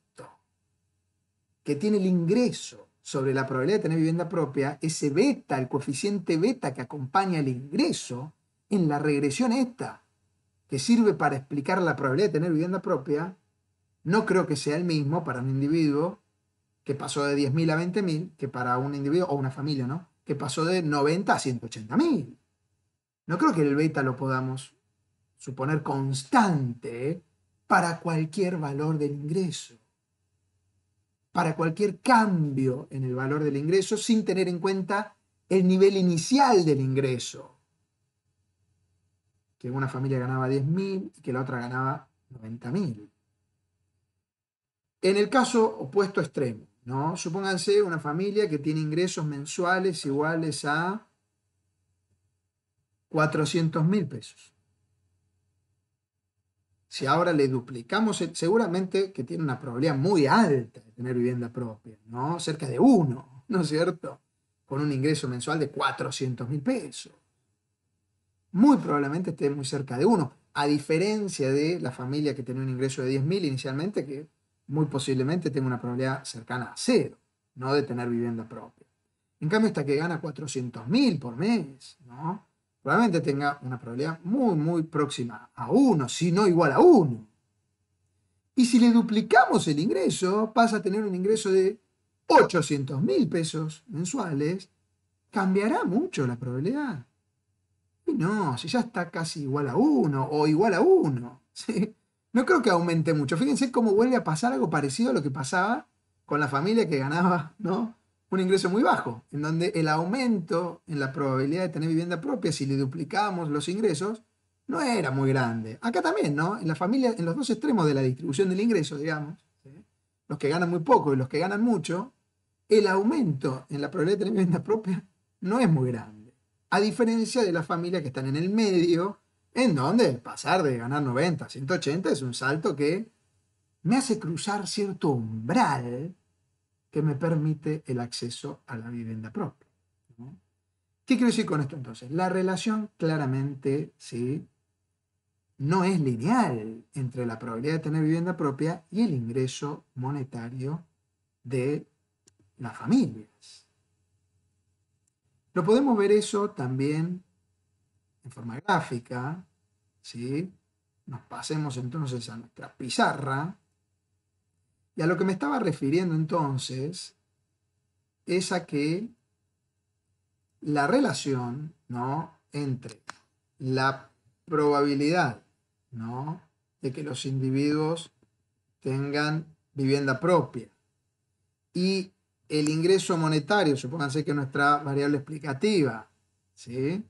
que tiene el ingreso sobre la probabilidad de tener vivienda propia, ese beta, el coeficiente beta que acompaña el ingreso, en la regresión esta, que sirve para explicar la probabilidad de tener vivienda propia, no creo que sea el mismo para un individuo que pasó de 10.000 a 20.000 que para un individuo o una familia, ¿no? Que pasó de 90 a 180.000. No creo que el beta lo podamos suponer constante ¿eh? para cualquier valor del ingreso, para cualquier cambio en el valor del ingreso sin tener en cuenta el nivel inicial del ingreso que una familia ganaba 10.000 y que la otra ganaba 90.000. En el caso opuesto extremo, ¿no? Supónganse una familia que tiene ingresos mensuales iguales a 400.000 mil pesos. Si ahora le duplicamos, eh, seguramente que tiene una probabilidad muy alta de tener vivienda propia, ¿no? Cerca de uno, ¿no es cierto? Con un ingreso mensual de 400 mil pesos muy probablemente esté muy cerca de 1, a diferencia de la familia que tenía un ingreso de 10.000 inicialmente, que muy posiblemente tenga una probabilidad cercana a cero, no de tener vivienda propia. En cambio, esta que gana 400.000 por mes, probablemente tenga una probabilidad muy, muy próxima a 1, si no igual a 1. Y si le duplicamos el ingreso, pasa a tener un ingreso de 800.000 mil pesos mensuales, cambiará mucho la probabilidad. No, si ya está casi igual a uno, o igual a uno. No creo que aumente mucho. Fíjense cómo vuelve a pasar algo parecido a lo que pasaba con la familia que ganaba ¿no? un ingreso muy bajo, en donde el aumento en la probabilidad de tener vivienda propia, si le duplicamos los ingresos, no era muy grande. Acá también, ¿no? En la familia, en los dos extremos de la distribución del ingreso, digamos, los que ganan muy poco y los que ganan mucho, el aumento en la probabilidad de tener vivienda propia no es muy grande. A diferencia de las familias que están en el medio, en donde pasar de ganar 90 a 180 es un salto que me hace cruzar cierto umbral que me permite el acceso a la vivienda propia. ¿Qué quiero decir con esto entonces? La relación claramente ¿sí? no es lineal entre la probabilidad de tener vivienda propia y el ingreso monetario de las familias. Lo podemos ver eso también en forma gráfica, ¿sí? Nos pasemos entonces a nuestra pizarra. Y a lo que me estaba refiriendo entonces es a que la relación, ¿no? Entre la probabilidad, ¿no? De que los individuos tengan vivienda propia y el ingreso monetario, supónganse que nuestra variable explicativa, ¿sí?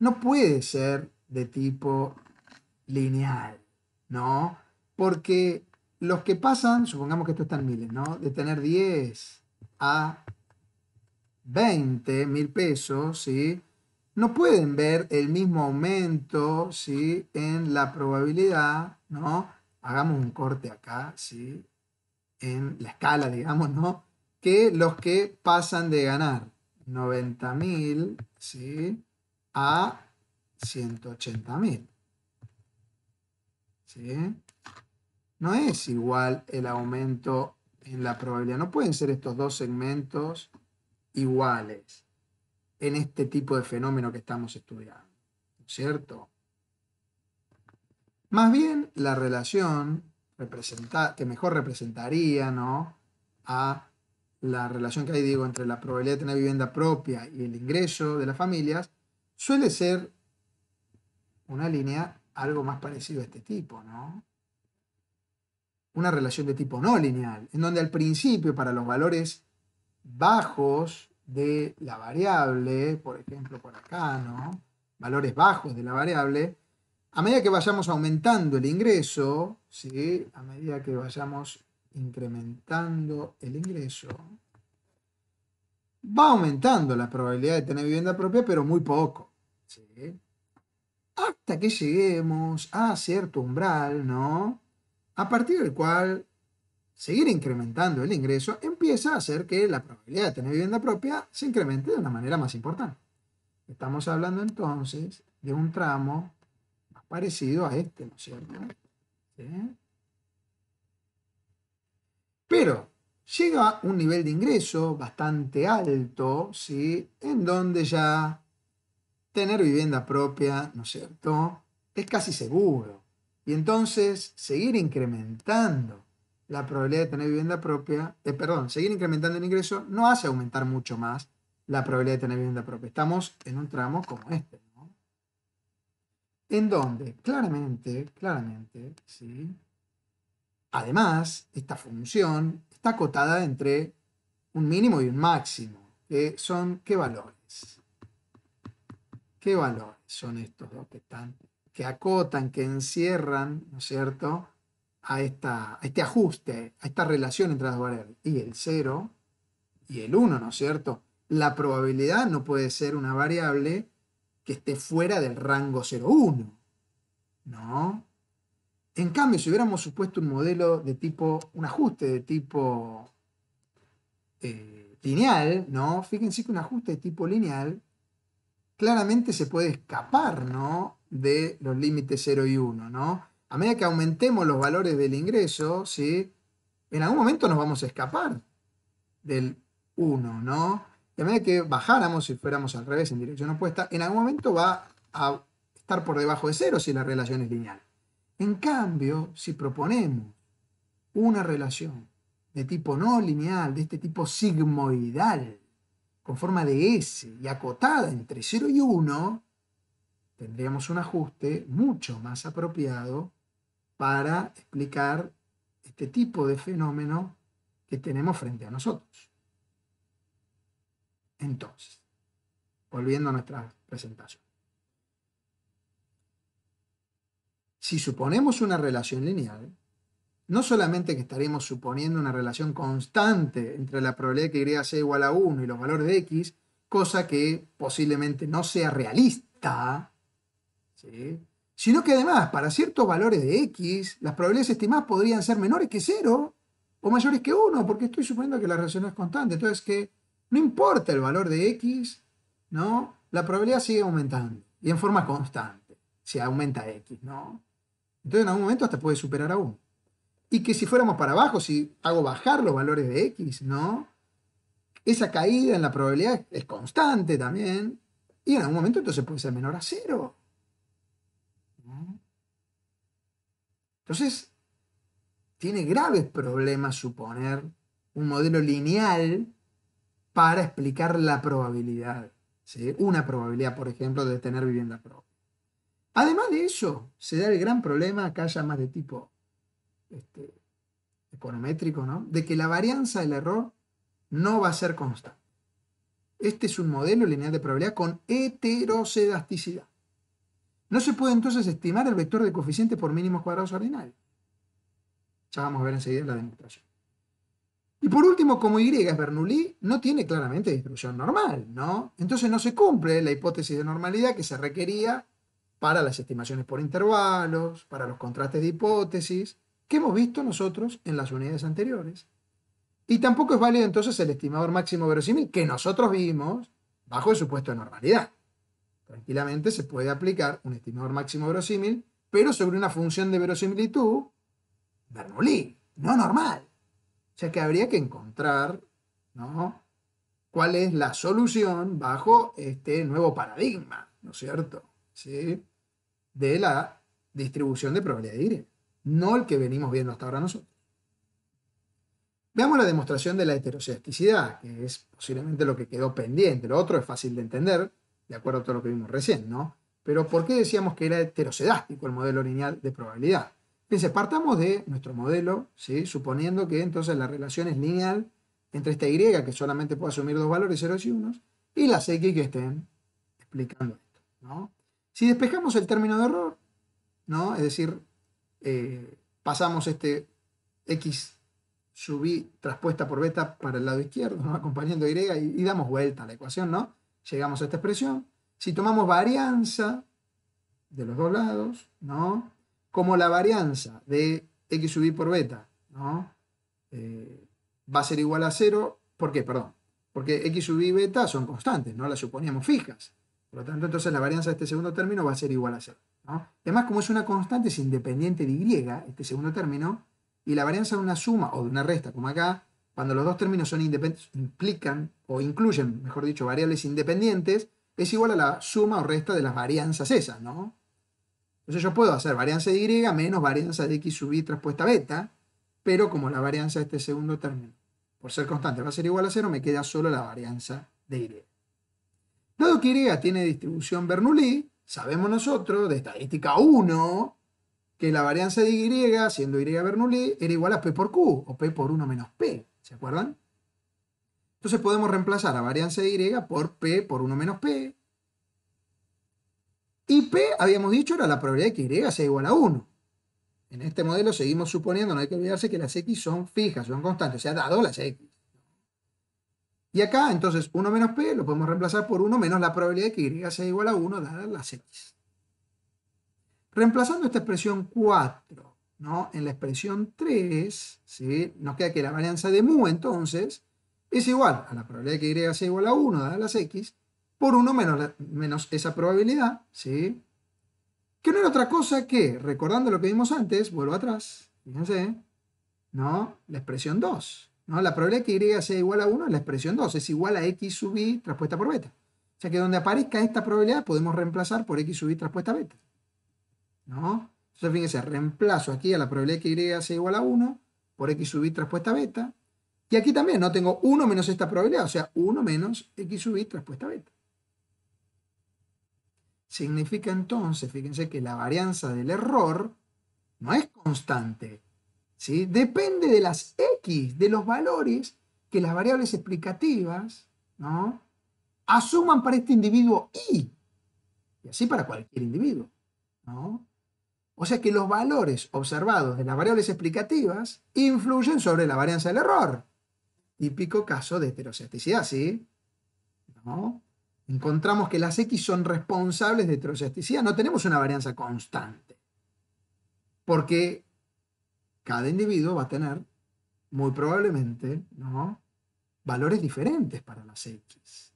no puede ser de tipo lineal, ¿no? Porque los que pasan, supongamos que esto está en miles, ¿no? De tener 10 a 20 mil pesos, ¿sí? No pueden ver el mismo aumento, ¿sí? En la probabilidad, ¿no? Hagamos un corte acá, ¿sí? En la escala, digamos, ¿no? que los que pasan de ganar 90.000 ¿sí? a 180.000. No es igual el aumento en la probabilidad. No pueden ser estos dos segmentos iguales en este tipo de fenómeno que estamos estudiando. ¿Cierto? Más bien la relación que mejor representaría ¿no? a la relación que hay, digo, entre la probabilidad de tener vivienda propia y el ingreso de las familias, suele ser una línea algo más parecido a este tipo, ¿no? Una relación de tipo no lineal, en donde al principio para los valores bajos de la variable, por ejemplo por acá, ¿no? Valores bajos de la variable, a medida que vayamos aumentando el ingreso, ¿sí? A medida que vayamos incrementando el ingreso, va aumentando la probabilidad de tener vivienda propia, pero muy poco. Hasta que lleguemos a cierto umbral, ¿no? A partir del cual seguir incrementando el ingreso empieza a hacer que la probabilidad de tener vivienda propia se incremente de una manera más importante. Estamos hablando entonces de un tramo parecido a este, ¿no es cierto? Pero llega un nivel de ingreso bastante alto, ¿sí? En donde ya tener vivienda propia, ¿no es cierto? Es casi seguro. Y entonces seguir incrementando la probabilidad de tener vivienda propia, eh, perdón, seguir incrementando el ingreso no hace aumentar mucho más la probabilidad de tener vivienda propia. Estamos en un tramo como este, ¿no? En donde claramente, claramente, ¿sí? Además, esta función está acotada entre un mínimo y un máximo, que son qué valores. ¿Qué valores son estos dos que están? Que acotan, que encierran, ¿no es cierto?, a, este ajuste, a esta relación entre las variables. Y el 0 y el 1, ¿no es cierto? La probabilidad no puede ser una variable que esté fuera del rango 0,1. ¿No? En cambio, si hubiéramos supuesto un modelo de tipo, un ajuste de tipo eh, lineal, ¿no? Fíjense que un ajuste de tipo lineal claramente se puede escapar, De los límites 0 y 1, ¿no? A medida que aumentemos los valores del ingreso, ¿sí? En algún momento nos vamos a escapar del 1, ¿no? Y a medida que bajáramos, si fuéramos al revés en dirección opuesta, en algún momento va a estar por debajo de 0 si la relación es lineal. En cambio, si proponemos una relación de tipo no lineal, de este tipo sigmoidal, con forma de S y acotada entre 0 y 1, tendríamos un ajuste mucho más apropiado para explicar este tipo de fenómeno que tenemos frente a nosotros. Entonces, volviendo a nuestra presentación. si suponemos una relación lineal, no solamente que estaremos suponiendo una relación constante entre la probabilidad que y sea igual a 1 y los valores de x, cosa que posiblemente no sea realista, sino que además para ciertos valores de x, las probabilidades estimadas podrían ser menores que 0 o mayores que 1, porque estoy suponiendo que la relación es constante. Entonces que no importa el valor de x, ¿no? la probabilidad sigue aumentando y en forma constante, si aumenta x. ¿no? Entonces en algún momento hasta puede superar aún. Y que si fuéramos para abajo, si hago bajar los valores de X, ¿no? Esa caída en la probabilidad es constante también. Y en algún momento entonces puede ser menor a cero. Entonces, tiene graves problemas suponer un modelo lineal para explicar la probabilidad. ¿sí? Una probabilidad, por ejemplo, de tener vivienda propia. Además de eso, se da el gran problema, acá ya más de tipo este, econométrico, ¿no? de que la varianza del error no va a ser constante. Este es un modelo lineal de probabilidad con heterocedasticidad. No se puede entonces estimar el vector de coeficiente por mínimos cuadrados ordinarios. Ya vamos a ver enseguida la demostración. Y por último, como Y es Bernoulli, no tiene claramente distribución normal, ¿no? Entonces no se cumple la hipótesis de normalidad que se requería para las estimaciones por intervalos, para los contrastes de hipótesis, que hemos visto nosotros en las unidades anteriores. Y tampoco es válido entonces el estimador máximo verosímil que nosotros vimos bajo el supuesto de normalidad. Tranquilamente se puede aplicar un estimador máximo verosímil, pero sobre una función de verosimilitud Bernoulli, no normal. O sea que habría que encontrar cuál es la solución bajo este nuevo paradigma, ¿no es cierto? de la distribución de probabilidad de Y, no el que venimos viendo hasta ahora nosotros. Veamos la demostración de la heterosedasticidad, que es posiblemente lo que quedó pendiente. Lo otro es fácil de entender, de acuerdo a todo lo que vimos recién, ¿no? Pero ¿por qué decíamos que era heterocedástico el modelo lineal de probabilidad? Fíjense, partamos de nuestro modelo, ¿sí? suponiendo que entonces la relación es lineal entre esta Y, que solamente puede asumir dos valores, 0 y 1, y las X que estén explicando esto, ¿no? Si despejamos el término de error, ¿no? es decir, eh, pasamos este x sub i traspuesta por beta para el lado izquierdo, acompañando y, y, y damos vuelta a la ecuación, ¿no? llegamos a esta expresión. Si tomamos varianza de los dos lados, ¿no? como la varianza de x sub i por beta ¿no? Eh, va a ser igual a cero? ¿por qué? Perdón, porque x sub y beta son constantes, no las suponíamos fijas. Por lo tanto, entonces la varianza de este segundo término va a ser igual a 0. además, como es una constante, es independiente de y, este segundo término, y la varianza de una suma o de una resta, como acá, cuando los dos términos son independientes, implican o incluyen, mejor dicho, variables independientes, es igual a la suma o resta de las varianzas esas, ¿no? Entonces yo puedo hacer varianza de y menos varianza de x sub y traspuesta beta, pero como la varianza de este segundo término, por ser constante, va a ser igual a 0, me queda solo la varianza de y. Dado que Y tiene distribución Bernoulli, sabemos nosotros de estadística 1 que la varianza de Y, siendo Y Bernoulli, era igual a P por Q o P por 1 menos P. ¿Se acuerdan? Entonces podemos reemplazar la varianza de Y por P por 1 menos P. Y P, habíamos dicho, era la probabilidad de que Y sea igual a 1. En este modelo seguimos suponiendo, no hay que olvidarse que las X son fijas, son constantes, o sea, dado las X. Y acá, entonces, 1 menos p lo podemos reemplazar por 1 menos la probabilidad de que y sea igual a 1 dada las x. Reemplazando esta expresión 4 ¿no? en la expresión 3, nos queda que la varianza de mu, entonces, es igual a la probabilidad de que y sea igual a 1 dada las x, por 1 menos, esa probabilidad, ¿sí? que no era otra cosa que, recordando lo que vimos antes, vuelvo atrás, fíjense, ¿no? la expresión 2. La probabilidad que y sea igual a 1 es la expresión 2, es igual a x sub y traspuesta por beta. O sea que donde aparezca esta probabilidad podemos reemplazar por x sub y traspuesta beta. ¿No? Entonces fíjense, reemplazo aquí a la probabilidad que y sea igual a 1 por x sub y traspuesta beta. Y aquí también no tengo 1 menos esta probabilidad, o sea, 1 menos x sub y traspuesta beta. Significa entonces, fíjense que la varianza del error no es constante, depende de las X, de los valores que las variables explicativas asuman para este individuo Y. Y así para cualquier individuo. O sea que los valores observados de las variables explicativas influyen sobre la varianza del error. Típico caso de heterocesticidad, ¿sí? Encontramos que las X son responsables de heterocesticidad. No tenemos una varianza constante. Porque cada individuo va a tener muy probablemente ¿no? valores diferentes para las X.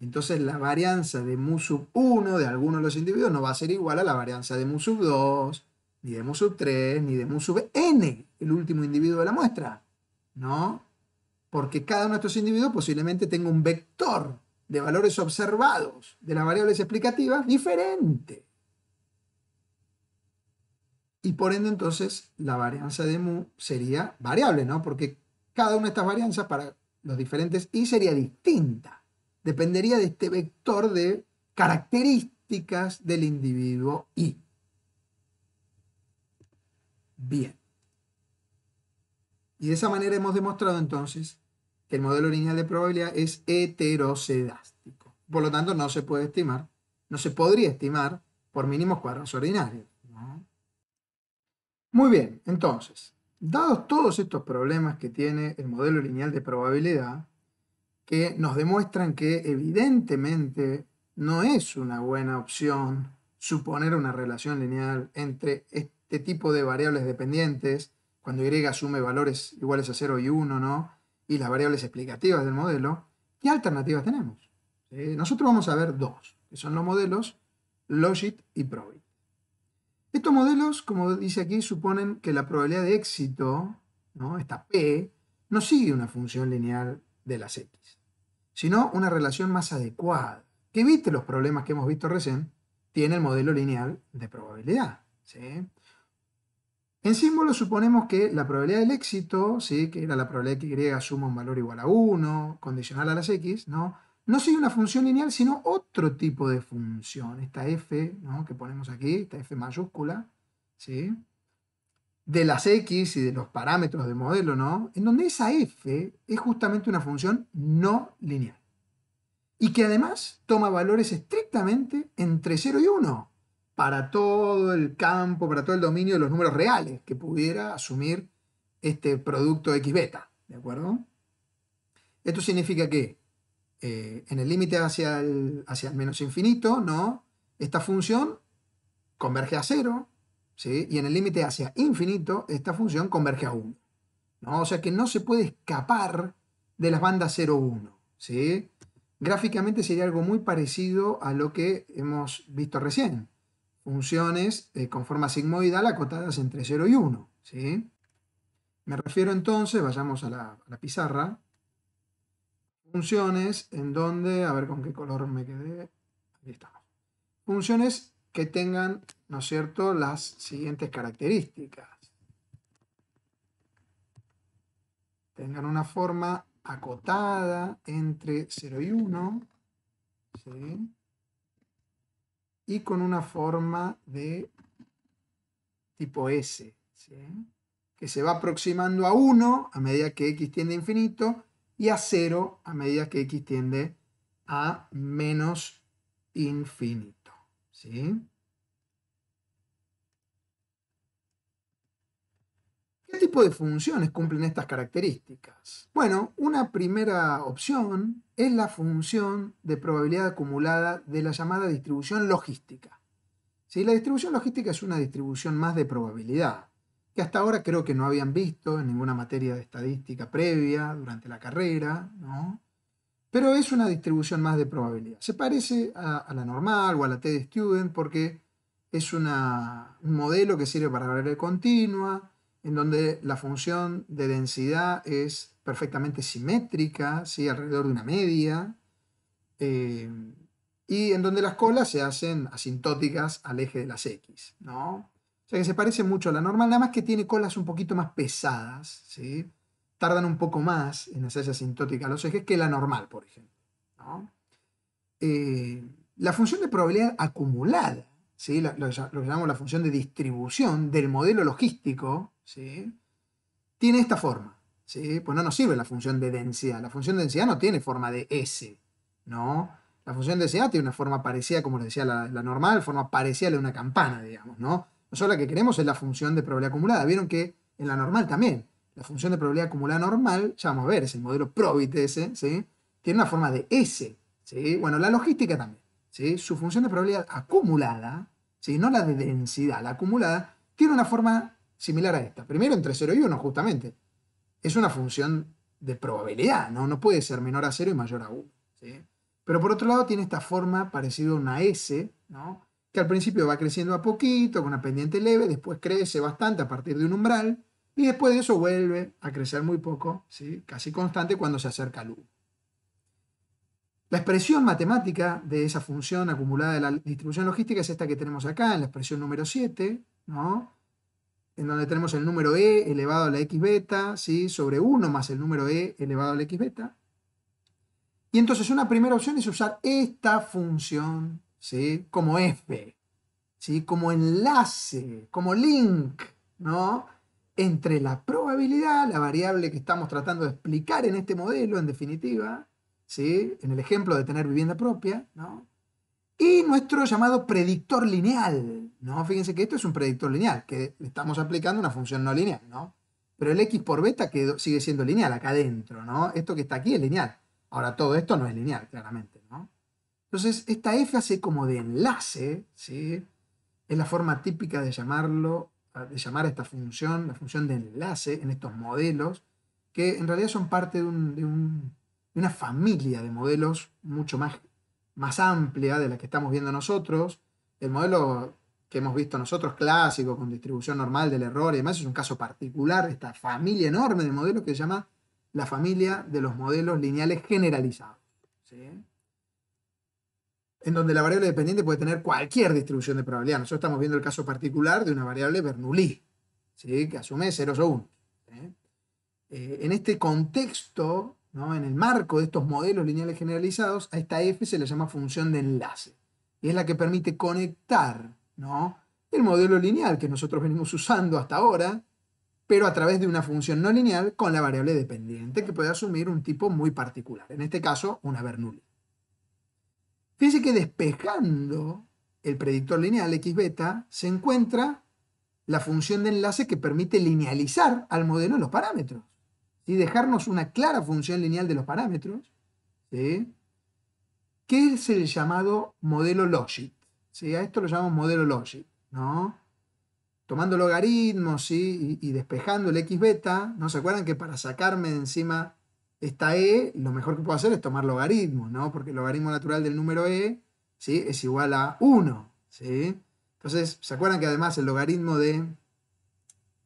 Entonces la varianza de mu sub 1 de alguno de los individuos no va a ser igual a la varianza de mu sub 2, ni de mu sub 3, ni de mu sub n, el último individuo de la muestra. ¿No? Porque cada uno de estos individuos posiblemente tenga un vector de valores observados de las variables explicativas diferente. Y por ende, entonces, la varianza de mu sería variable, ¿no? Porque cada una de estas varianzas para los diferentes i sería distinta. Dependería de este vector de características del individuo i. Bien. Y de esa manera hemos demostrado entonces que el modelo lineal de probabilidad es heterocedástico. Por lo tanto, no se puede estimar, no se podría estimar por mínimos cuadros ordinarios. Muy bien, entonces, dados todos estos problemas que tiene el modelo lineal de probabilidad, que nos demuestran que evidentemente no es una buena opción suponer una relación lineal entre este tipo de variables dependientes, cuando Y asume valores iguales a 0 y 1, ¿no? Y las variables explicativas del modelo, ¿qué alternativas tenemos? Eh, nosotros vamos a ver dos, que son los modelos Logit y Probit. Estos modelos, como dice aquí, suponen que la probabilidad de éxito, ¿no? esta P, no sigue una función lineal de las X, sino una relación más adecuada, que evite los problemas que hemos visto recién, tiene el modelo lineal de probabilidad. En símbolos suponemos que la probabilidad del éxito, ¿sí? que era la probabilidad que Y suma un valor igual a 1, condicional a las X, ¿no? no sigue una función lineal, sino otro tipo de función. Esta f que ponemos aquí, esta f mayúscula, de las x y de los parámetros del modelo, ¿no? en donde esa f es justamente una función no lineal. Y que además toma valores estrictamente entre 0 y 1 para todo el campo, para todo el dominio de los números reales que pudiera asumir este producto x beta. ¿De acuerdo? Esto significa que eh, en el límite hacia el, hacia menos infinito, ¿no? Esta función converge a cero, ¿sí? Y en el límite hacia infinito, esta función converge a 1. ¿no? O sea que no se puede escapar de las bandas 0-1, ¿sí? Gráficamente sería algo muy parecido a lo que hemos visto recién. Funciones eh, con forma sigmoidal acotadas entre 0 y 1, ¿sí? Me refiero entonces, vayamos a la pizarra, funciones en donde, a ver con qué color me quedé, Funciones que tengan, ¿no es cierto?, las siguientes características. Tengan una forma acotada entre 0 y 1, y con una forma de tipo S, que se va aproximando a 1 a medida que x tiende a infinito, y a cero a medida que x tiende a menos infinito. ¿sí? ¿Qué tipo de funciones cumplen estas características? Bueno, una primera opción es la función de probabilidad acumulada de la llamada distribución logística. La distribución logística es una distribución más de probabilidad que hasta ahora creo que no habían visto en ninguna materia de estadística previa durante la carrera, ¿no? Pero es una distribución más de probabilidad. Se parece a, la normal o a la T de Student porque es un modelo que sirve para variable continua, en donde la función de densidad es perfectamente simétrica, ¿sí? alrededor de una media, eh, y en donde las colas se hacen asintóticas al eje de las X, ¿no? O sea que se parece mucho a la normal, nada más que tiene colas un poquito más pesadas, ¿sí? Tardan un poco más en hacerse asintótica los ejes que la normal, por ejemplo. Eh, la función de probabilidad acumulada, ¿sí? lo, que llamamos la función de distribución del modelo logístico, ¿sí? tiene esta forma. ¿sí? Pues no nos sirve la función de densidad. La función de densidad no tiene forma de S. ¿no? La función de densidad tiene una forma parecida, como les decía la, la normal, forma parecida a la de una campana, digamos. ¿no? Nosotros la que queremos es la función de probabilidad acumulada. Vieron que en la normal también, la función de probabilidad acumulada normal, ya vamos a ver, es el modelo probit ese, Tiene una forma de S, Bueno, la logística también, ¿sí? Su función de probabilidad acumulada, ¿sí? No la de densidad, la acumulada, tiene una forma similar a esta. Primero entre 0 y 1, justamente. Es una función de probabilidad, ¿no? No puede ser menor a 0 y mayor a 1, ¿sí? Pero por otro lado tiene esta forma parecida a una S, ¿no? que al principio va creciendo a poquito, con una pendiente leve, después crece bastante a partir de un umbral, y después de eso vuelve a crecer muy poco, ¿sí? casi constante cuando se acerca al u. La expresión matemática de esa función acumulada de la distribución logística es esta que tenemos acá, en la expresión número 7, ¿no? en donde tenemos el número e elevado a la x beta, ¿sí? sobre 1 más el número e elevado a la x beta. Y entonces una primera opción es usar esta función como F, ¿sí? como enlace, como link, ¿no? entre la probabilidad, la variable que estamos tratando de explicar en este modelo, en definitiva, ¿sí? en el ejemplo de tener vivienda propia, y nuestro llamado predictor lineal. ¿no? Fíjense que esto es un predictor lineal, que estamos aplicando una función no lineal, pero el x por beta sigue siendo lineal acá adentro. ¿no? Esto que está aquí es lineal. Ahora, todo esto no es lineal, claramente. Entonces, esta F como de enlace, ¿sí? es la forma típica de llamarlo, ah, de llamar esta función, la función de enlace en estos modelos, que en realidad son parte de, una familia de modelos mucho más, más amplia de la que estamos viendo nosotros. El modelo que hemos visto nosotros, clásico, con distribución normal del error y demás, es un caso particular, esta familia enorme de modelos que se llama la familia de los modelos lineales generalizados. ¿sí? en donde la variable dependiente puede tener cualquier distribución de probabilidad. Nosotros estamos viendo el caso particular de una variable Bernoulli, ¿sí? que asume 0, o 1. ¿eh? Eh, en este contexto, ¿no? en el marco de estos modelos lineales generalizados, a esta f se le llama función de enlace, y es la que permite conectar el modelo lineal que nosotros venimos usando hasta ahora, pero a través de una función no lineal con la variable dependiente que puede asumir un tipo muy particular, en este caso una Bernoulli. Fíjense que despejando el predictor lineal x beta se encuentra la función de enlace que permite linealizar al modelo los parámetros. y Dejarnos una clara función lineal de los parámetros, ¿sí? que es el llamado modelo logit. ¿sí? A esto lo llamamos modelo logit. ¿no? Tomando logaritmos y, y despejando el x beta, ¿no se acuerdan que para sacarme de encima esta e, lo mejor que puedo hacer es tomar logaritmos, ¿no? Porque el logaritmo natural del número e ¿sí? es igual a 1. ¿sí? Entonces, ¿se acuerdan que además el logaritmo de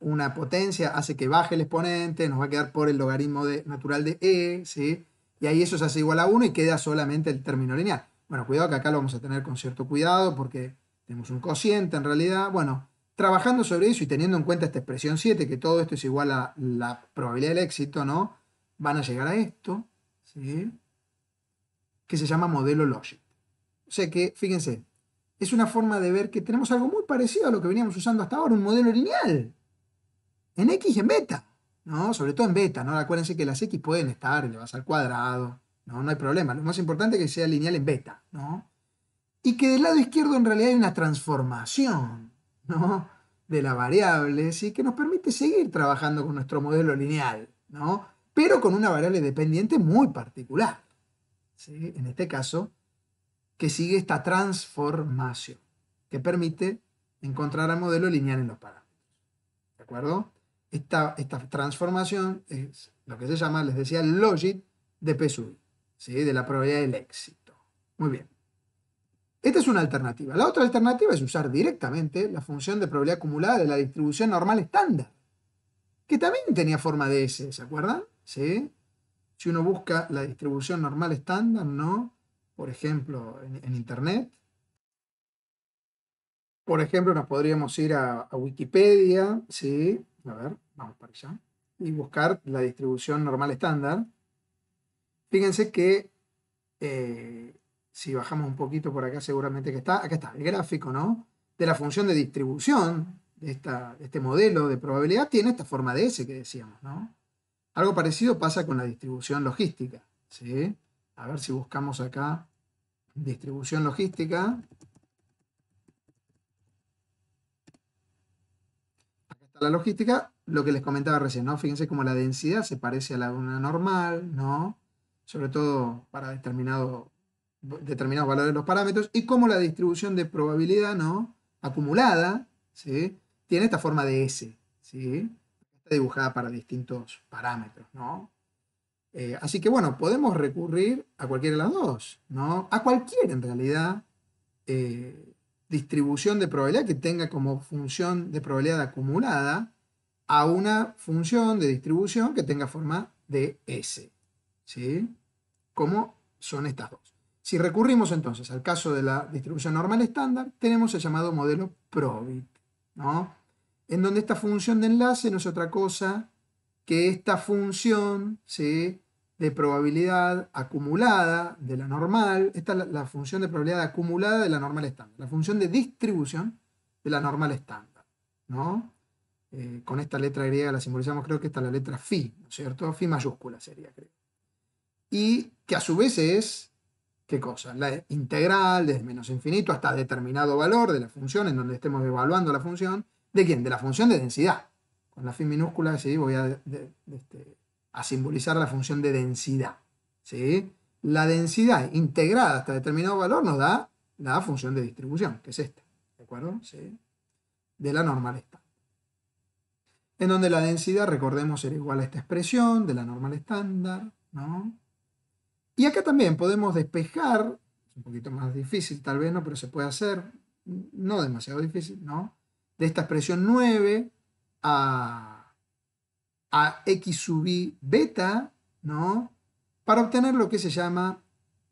una potencia hace que baje el exponente? Nos va a quedar por el logaritmo de, natural de e, ¿sí? y ahí eso se hace igual a 1 y queda solamente el término lineal. Bueno, cuidado que acá lo vamos a tener con cierto cuidado porque tenemos un cociente en realidad. Bueno, trabajando sobre eso y teniendo en cuenta esta expresión 7, que todo esto es igual a la probabilidad del éxito, ¿no? van a llegar a esto, ¿sí? que se llama modelo Logic. O sea que, fíjense, es una forma de ver que tenemos algo muy parecido a lo que veníamos usando hasta ahora, un modelo lineal, en X y en beta, ¿no? Sobre todo en beta, ¿no? Acuérdense que las X pueden estar elevadas al cuadrado, ¿no? No hay problema. Lo más importante es que sea lineal en beta, ¿no? Y que del lado izquierdo en realidad hay una transformación, ¿no? De la variable, ¿sí? Que nos permite seguir trabajando con nuestro modelo lineal, ¿no? pero con una variable dependiente muy particular. En este caso, que sigue esta transformación, que permite encontrar al modelo lineal en los parámetros. ¿De acuerdo? Esta, transformación es lo que se llama, les decía, logit de P sub de la probabilidad del éxito. Muy bien. Esta es una alternativa. La otra alternativa es usar directamente la función de probabilidad acumulada de la distribución normal estándar, que también tenía forma de S, ¿se acuerdan? ¿sí? Si uno busca la distribución normal estándar, ¿no? Por ejemplo, en, Internet. Por ejemplo, nos podríamos ir a, Wikipedia, ¿sí? A ver, vamos para allá. Y buscar la distribución normal estándar. Fíjense que eh, si bajamos un poquito por acá, seguramente que está. Acá está el gráfico, ¿no? De la función de distribución de, este modelo de probabilidad tiene esta forma de S que decíamos, ¿no? Algo parecido pasa con la distribución logística. ¿sí? A ver si buscamos acá distribución logística. Acá está la logística, lo que les comentaba recién, ¿no? Fíjense cómo la densidad se parece a la de una normal, ¿no? Sobre todo para determinados valores de los parámetros y cómo la distribución de probabilidad, ¿no? Acumulada, ¿sí? Tiene esta forma de S, ¿sí? dibujada para distintos parámetros, ¿no? Eh, así que bueno, podemos recurrir a cualquiera de las dos, ¿no? A cualquier en realidad eh, distribución de probabilidad que tenga como función de probabilidad acumulada a una función de distribución que tenga forma de S, ¿sí? Como son estas dos. Si recurrimos entonces al caso de la distribución normal estándar, tenemos el llamado modelo probit, ¿no? en donde esta función de enlace no es otra cosa que esta función ¿sí? de probabilidad acumulada de la normal, esta es la, función de probabilidad acumulada de la normal estándar, la función de distribución de la normal estándar, ¿no? Eh, con esta letra griega la simbolizamos, creo que está la letra phi, ¿no es cierto? Phi mayúscula sería, creo. Y que a su vez es, ¿qué cosa? La integral desde menos infinito hasta determinado valor de la función, en donde estemos evaluando la función, ¿De quién? De la función de densidad. Con la fin minúscula, voy este, a, simbolizar la función de densidad. ¿sí? La densidad integrada hasta determinado valor nos da la función de distribución, que es esta. ¿De acuerdo? De la normal estándar. En donde la densidad, recordemos, era igual a esta expresión de la normal estándar. Y acá también podemos despejar, es un poquito más difícil, tal vez no, pero se puede hacer, no demasiado difícil, ¿no? de esta expresión 9 a, x sub i beta, ¿no? Para obtener lo que se llama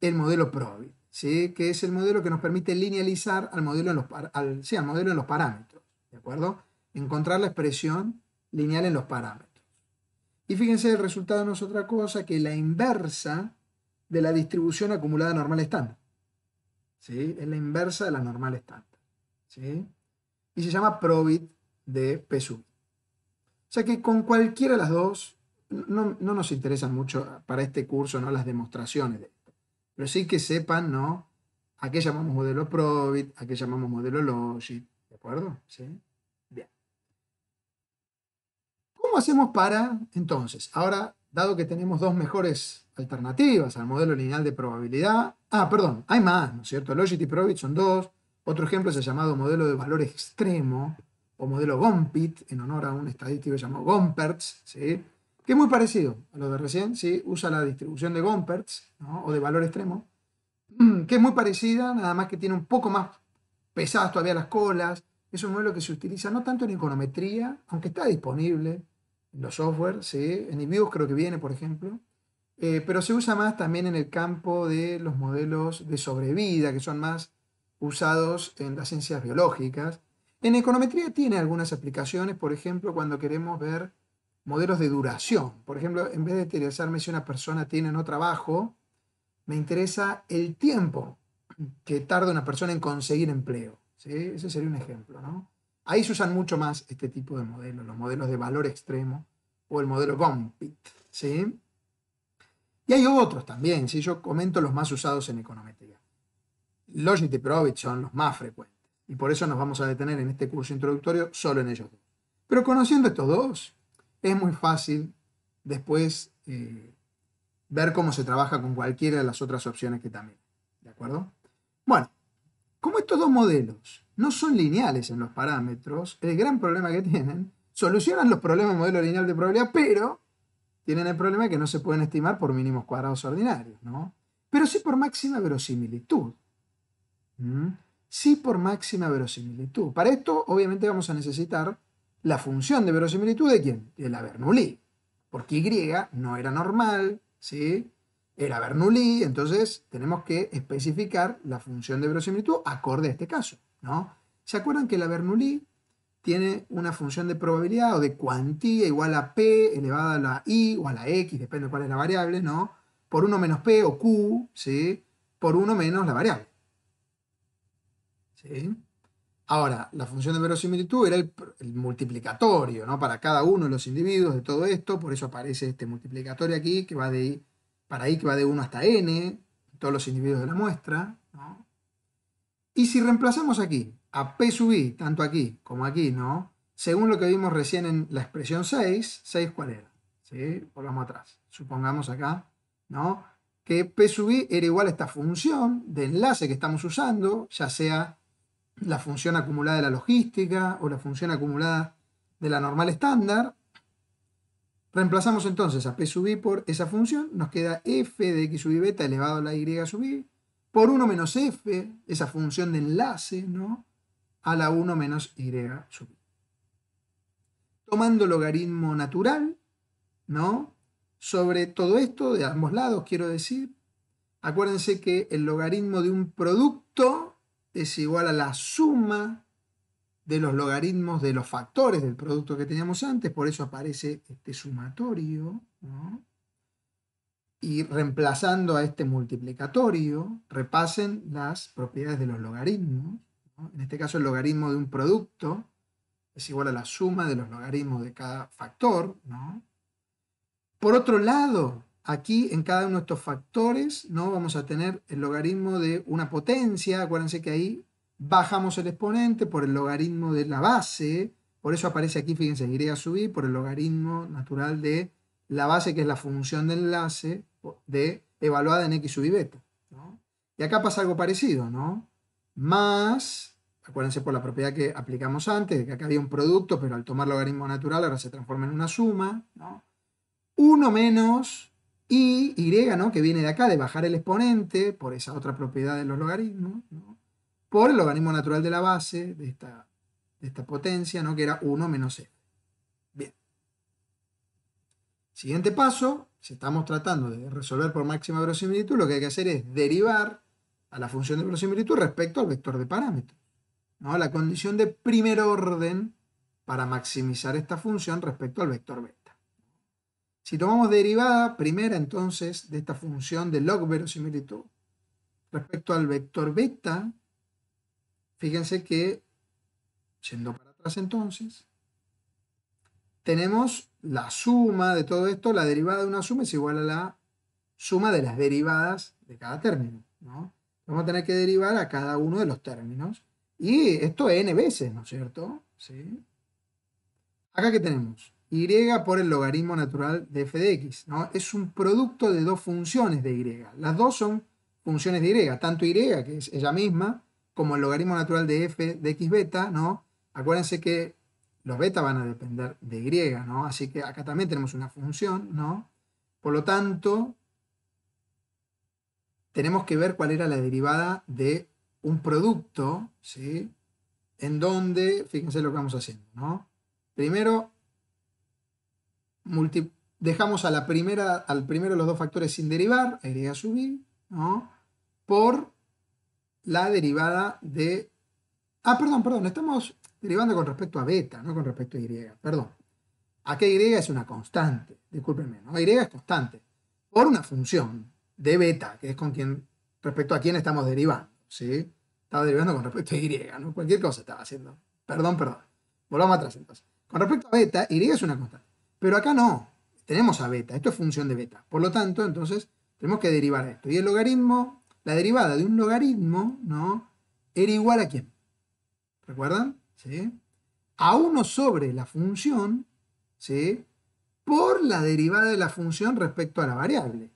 el modelo probit ¿sí? Que es el modelo que nos permite linealizar al modelo en los, al modelo en los parámetros, ¿de acuerdo? Encontrar la expresión lineal en los parámetros. Y fíjense, el resultado no es otra cosa que la inversa de la distribución acumulada normal estándar. ¿Sí? Es la inversa de la normal estándar. ¿Sí? y se llama Probit de PSU. O sea que con cualquiera de las dos, no, nos interesan mucho para este curso ¿no? las demostraciones de esto, pero sí que sepan ¿no? a qué llamamos modelo Probit, a qué llamamos modelo LOGIT. ¿de acuerdo? ¿Sí? Bien. ¿Cómo hacemos para, entonces, ahora, dado que tenemos dos mejores alternativas al modelo lineal de probabilidad. Ah, perdón, hay más, ¿no es cierto? Logit y Probit son dos. Otro ejemplo es el llamado modelo de valor extremo o modelo Gompit, en honor a un estadístico llamado Gompertz, que es muy parecido a lo de recién, ¿sí? usa la distribución de Gompertz o de valor extremo, mm, que es muy parecida, nada más que tiene un poco más pesadas todavía las colas. Es un modelo que se utiliza no tanto en econometría, aunque está disponible en los software, ¿sí? en IBIUS creo que viene, por ejemplo, eh, pero se usa más también en el campo de los modelos de sobrevida, que son más usados en las ciencias biológicas. En econometría tiene algunas aplicaciones, por ejemplo, cuando queremos ver modelos de duración. Por ejemplo, en vez de interesarme si una persona tiene o no trabajo, me interesa el tiempo que tarda una persona en conseguir empleo. Ese sería un ejemplo. Ahí se usan mucho más este tipo de modelos, los modelos de valor extremo o el modelo Gompit. ¿sí? Y hay otros también, si yo comento los más usados en econometría. Logic y Probit son los más frecuentes. Y por eso nos vamos a detener en este curso introductorio solo en ellos dos. Pero conociendo estos dos, es muy fácil después eh, ver cómo se trabaja con cualquiera de las otras opciones que también. ¿De acuerdo? Bueno, como estos dos modelos no son lineales en los parámetros, el gran problema que tienen, solucionan los problemas de modelo lineal de probabilidad, pero tienen el problema que no se pueden estimar por mínimos cuadrados ordinarios, ¿no? Pero sí por máxima verosimilitud sí por máxima verosimilitud. Para esto, obviamente, vamos a necesitar la función de verosimilitud de quién? De la Bernoulli. Porque Y no era normal, ¿sí? Era Bernoulli, entonces tenemos que especificar la función de verosimilitud acorde a este caso, ¿no? ¿Se acuerdan que la Bernoulli tiene una función de probabilidad o de cuantía igual a P elevada a la I o a la X, depende de cuál es la variable, ¿no? Por 1 menos P o Q, ¿sí? Por 1 menos la variable. Ahora, la función de verosimilitud era el, multiplicatorio, ¿no? Para cada uno de los individuos de todo esto, por eso aparece este multiplicatorio aquí, que va de para i que va de 1 hasta n, todos los individuos de la muestra, Y si reemplazamos aquí a p sub i, tanto aquí como aquí, ¿no? Según lo que vimos recién en la expresión 6, ¿6 cuál era? ¿Sí? Volvamos atrás. Supongamos acá, ¿no? Que p sub i era igual a esta función de enlace que estamos usando, ya sea la función acumulada de la logística o la función acumulada de la normal estándar. Reemplazamos entonces a P sub i por esa función, nos queda f de x sub i beta elevado a la y sub i, por 1 menos f, esa función de enlace, ¿no? A la 1 menos y sub i. Tomando logaritmo natural, ¿no? Sobre todo esto, de ambos lados, quiero decir, acuérdense que el logaritmo de un producto es igual a la suma de los logaritmos de los factores del producto que teníamos antes, por eso aparece este sumatorio, y reemplazando a este multiplicatorio, repasen las propiedades de los logaritmos. En este caso, el logaritmo de un producto es igual a la suma de los logaritmos de cada factor. Por otro lado, Aquí en cada uno de estos factores ¿no? vamos a tener el logaritmo de una potencia. Acuérdense que ahí bajamos el exponente por el logaritmo de la base. Por eso aparece aquí, fíjense, y a subir por el logaritmo natural de la base, que es la función de enlace de, evaluada en x sub y beta. Y acá pasa algo parecido, ¿no? Más, acuérdense por la propiedad que aplicamos antes, que acá había un producto, pero al tomar logaritmo natural ahora se transforma en una suma, ¿no? 1 menos y Y, ¿no? que viene de acá, de bajar el exponente, por esa otra propiedad de los logaritmos, ¿no? por el logaritmo natural de la base, de esta, de esta potencia, ¿no? que era 1 menos f. Bien. Siguiente paso, si estamos tratando de resolver por máxima verosimilitud, lo que hay que hacer es derivar a la función de verosimilitud respecto al vector de parámetros. ¿no? La condición de primer orden para maximizar esta función respecto al vector b. Si tomamos derivada primera entonces de esta función de log verosimilitud respecto al vector beta, fíjense que, yendo para atrás entonces, tenemos la suma de todo esto, la derivada de una suma es igual a la suma de las derivadas de cada término. ¿no? Vamos a tener que derivar a cada uno de los términos. Y esto es n veces, ¿no es cierto? ¿Sí? Acá que tenemos y por el logaritmo natural de f de x. ¿no? Es un producto de dos funciones de y. Las dos son funciones de y, tanto y, que es ella misma, como el logaritmo natural de f de x beta. ¿no? Acuérdense que los beta van a depender de y, ¿no? así que acá también tenemos una función. ¿no? Por lo tanto, tenemos que ver cuál era la derivada de un producto, ¿sí? en donde, fíjense lo que vamos haciendo. ¿no? Primero dejamos a la primera, al primero de los dos factores sin derivar, y subir, ¿no? por la derivada de... Ah, perdón, perdón, estamos derivando con respecto a beta, no con respecto a y, perdón. Aquí y es una constante, discúlpenme, ¿no? y es constante, por una función de beta, que es con quien, respecto a quién estamos derivando, ¿sí? Estaba derivando con respecto a y, ¿no? Cualquier cosa estaba haciendo. Perdón, perdón. Volvamos atrás entonces. Con respecto a beta, y es una constante. Pero acá no, tenemos a beta, esto es función de beta. Por lo tanto, entonces, tenemos que derivar esto. Y el logaritmo, la derivada de un logaritmo, ¿no? Era igual a quién? ¿Recuerdan? ¿Sí? A 1 sobre la función, ¿sí? Por la derivada de la función respecto a la variable,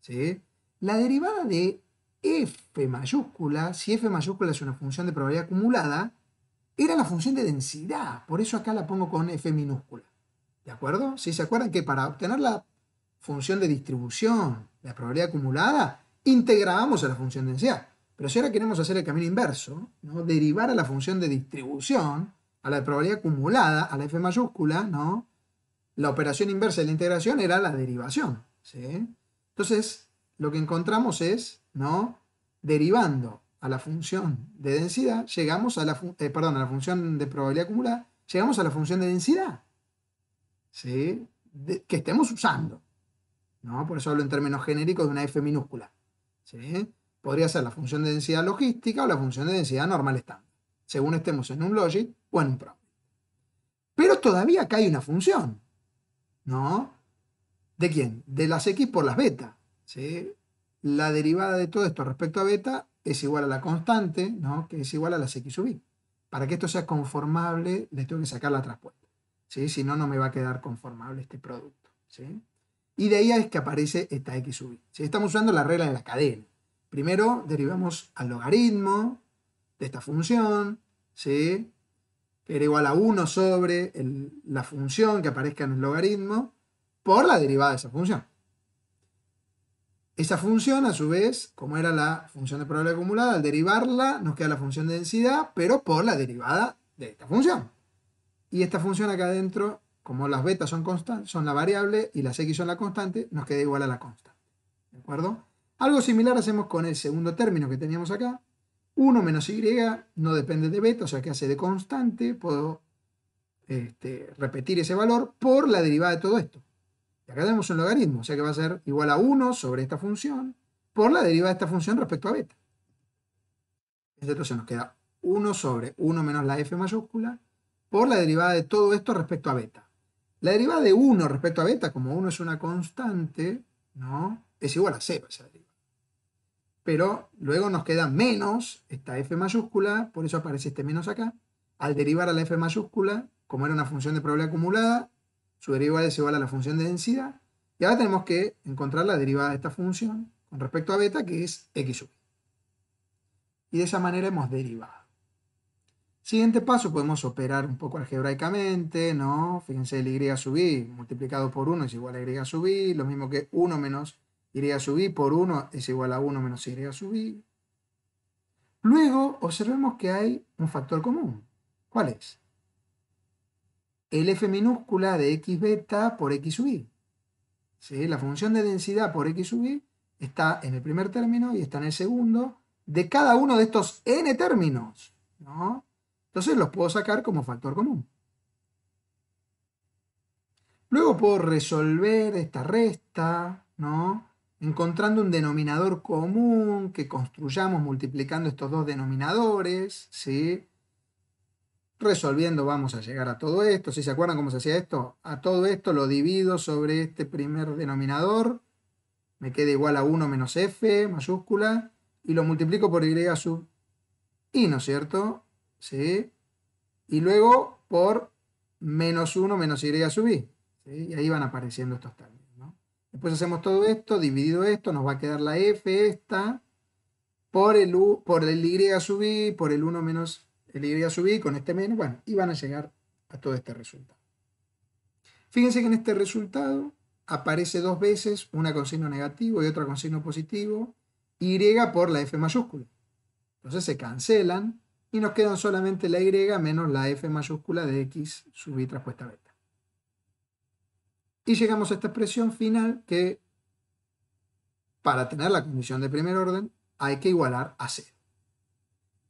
¿sí? La derivada de f mayúscula, si f mayúscula es una función de probabilidad acumulada, era la función de densidad, por eso acá la pongo con f minúscula. ¿De acuerdo? Si se acuerdan que para obtener la función de distribución, la probabilidad acumulada, integrábamos a la función de densidad. Pero si ahora queremos hacer el camino inverso, ¿no? derivar a la función de distribución, a la probabilidad acumulada, a la F mayúscula, ¿no? la operación inversa de la integración era la derivación. ¿sí? Entonces, lo que encontramos es, ¿no? derivando a la función de densidad, llegamos a la, eh, perdón, a la función de probabilidad acumulada, llegamos a la función de densidad. ¿sí? que estemos usando. ¿no? Por eso hablo en términos genéricos de una F minúscula. ¿sí? Podría ser la función de densidad logística o la función de densidad normal estándar, según estemos en un logic o en un prob. Pero todavía acá hay una función, ¿no? ¿De quién? De las x por las beta. ¿sí? La derivada de todo esto respecto a beta es igual a la constante, ¿no? que es igual a las x sub i. Para que esto sea conformable, les tengo que sacar la traspuesta. Si no, no me va a quedar conformable este producto, Y de ahí es que aparece esta x sub i. Estamos usando la regla de la cadena. Primero derivamos al logaritmo de esta función, ¿sí? Que era igual a 1 sobre la función que aparezca en el logaritmo por la derivada de esa función. Esa función, a su vez, como era la función de probabilidad acumulada, al derivarla nos queda la función de densidad, pero por la derivada de esta función. Y esta función acá adentro, como las betas son, constantes son la variable y las x son la constante, nos queda igual a la constante. ¿De acuerdo? Algo similar hacemos con el segundo término que teníamos acá. 1 menos y no depende de beta, o sea que hace de constante. Puedo este, repetir ese valor por la derivada de todo esto. Y acá tenemos un logaritmo, o sea que va a ser igual a 1 sobre esta función por la derivada de esta función respecto a beta. Entonces nos queda 1 sobre 1 menos la f mayúscula por la derivada de todo esto respecto a beta. La derivada de 1 respecto a beta, como 1 es una constante, ¿no? es igual a 0 esa derivada. Pero luego nos queda menos esta f mayúscula, por eso aparece este menos acá. Al derivar a la f mayúscula, como era una función de probabilidad acumulada, su derivada es igual a la función de densidad. Y ahora tenemos que encontrar la derivada de esta función con respecto a beta, que es x sub. E. Y de esa manera hemos derivado. Siguiente paso, podemos operar un poco algebraicamente, ¿no? Fíjense, el y sub i multiplicado por 1 es igual a y sub i, lo mismo que 1 menos y sub i por 1 es igual a 1 menos y sub i. Luego, observemos que hay un factor común. ¿Cuál es? El f minúscula de x beta por x sub i. ¿Sí? La función de densidad por x sub i está en el primer término y está en el segundo de cada uno de estos n términos, ¿no? Entonces los puedo sacar como factor común. Luego puedo resolver esta resta, ¿no? Encontrando un denominador común que construyamos multiplicando estos dos denominadores, ¿sí? Resolviendo vamos a llegar a todo esto. ¿Sí se acuerdan cómo se hacía esto? A todo esto lo divido sobre este primer denominador. Me queda igual a 1 menos f mayúscula. Y lo multiplico por y sub i, ¿no es cierto? ¿sí? Y luego por menos 1 menos y sub i. ¿sí? Y ahí van apareciendo estos términos. Después hacemos todo esto, dividido esto, nos va a quedar la f esta por el, u, por el y sub i, por el 1 menos el y sub i, con este menos, bueno, y van a llegar a todo este resultado. Fíjense que en este resultado aparece dos veces, una con signo negativo y otra con signo positivo, y por la f mayúscula. Entonces se cancelan y nos quedan solamente la Y menos la F mayúscula de X sub I traspuesta beta. Y llegamos a esta expresión final que para tener la condición de primer orden hay que igualar a 0.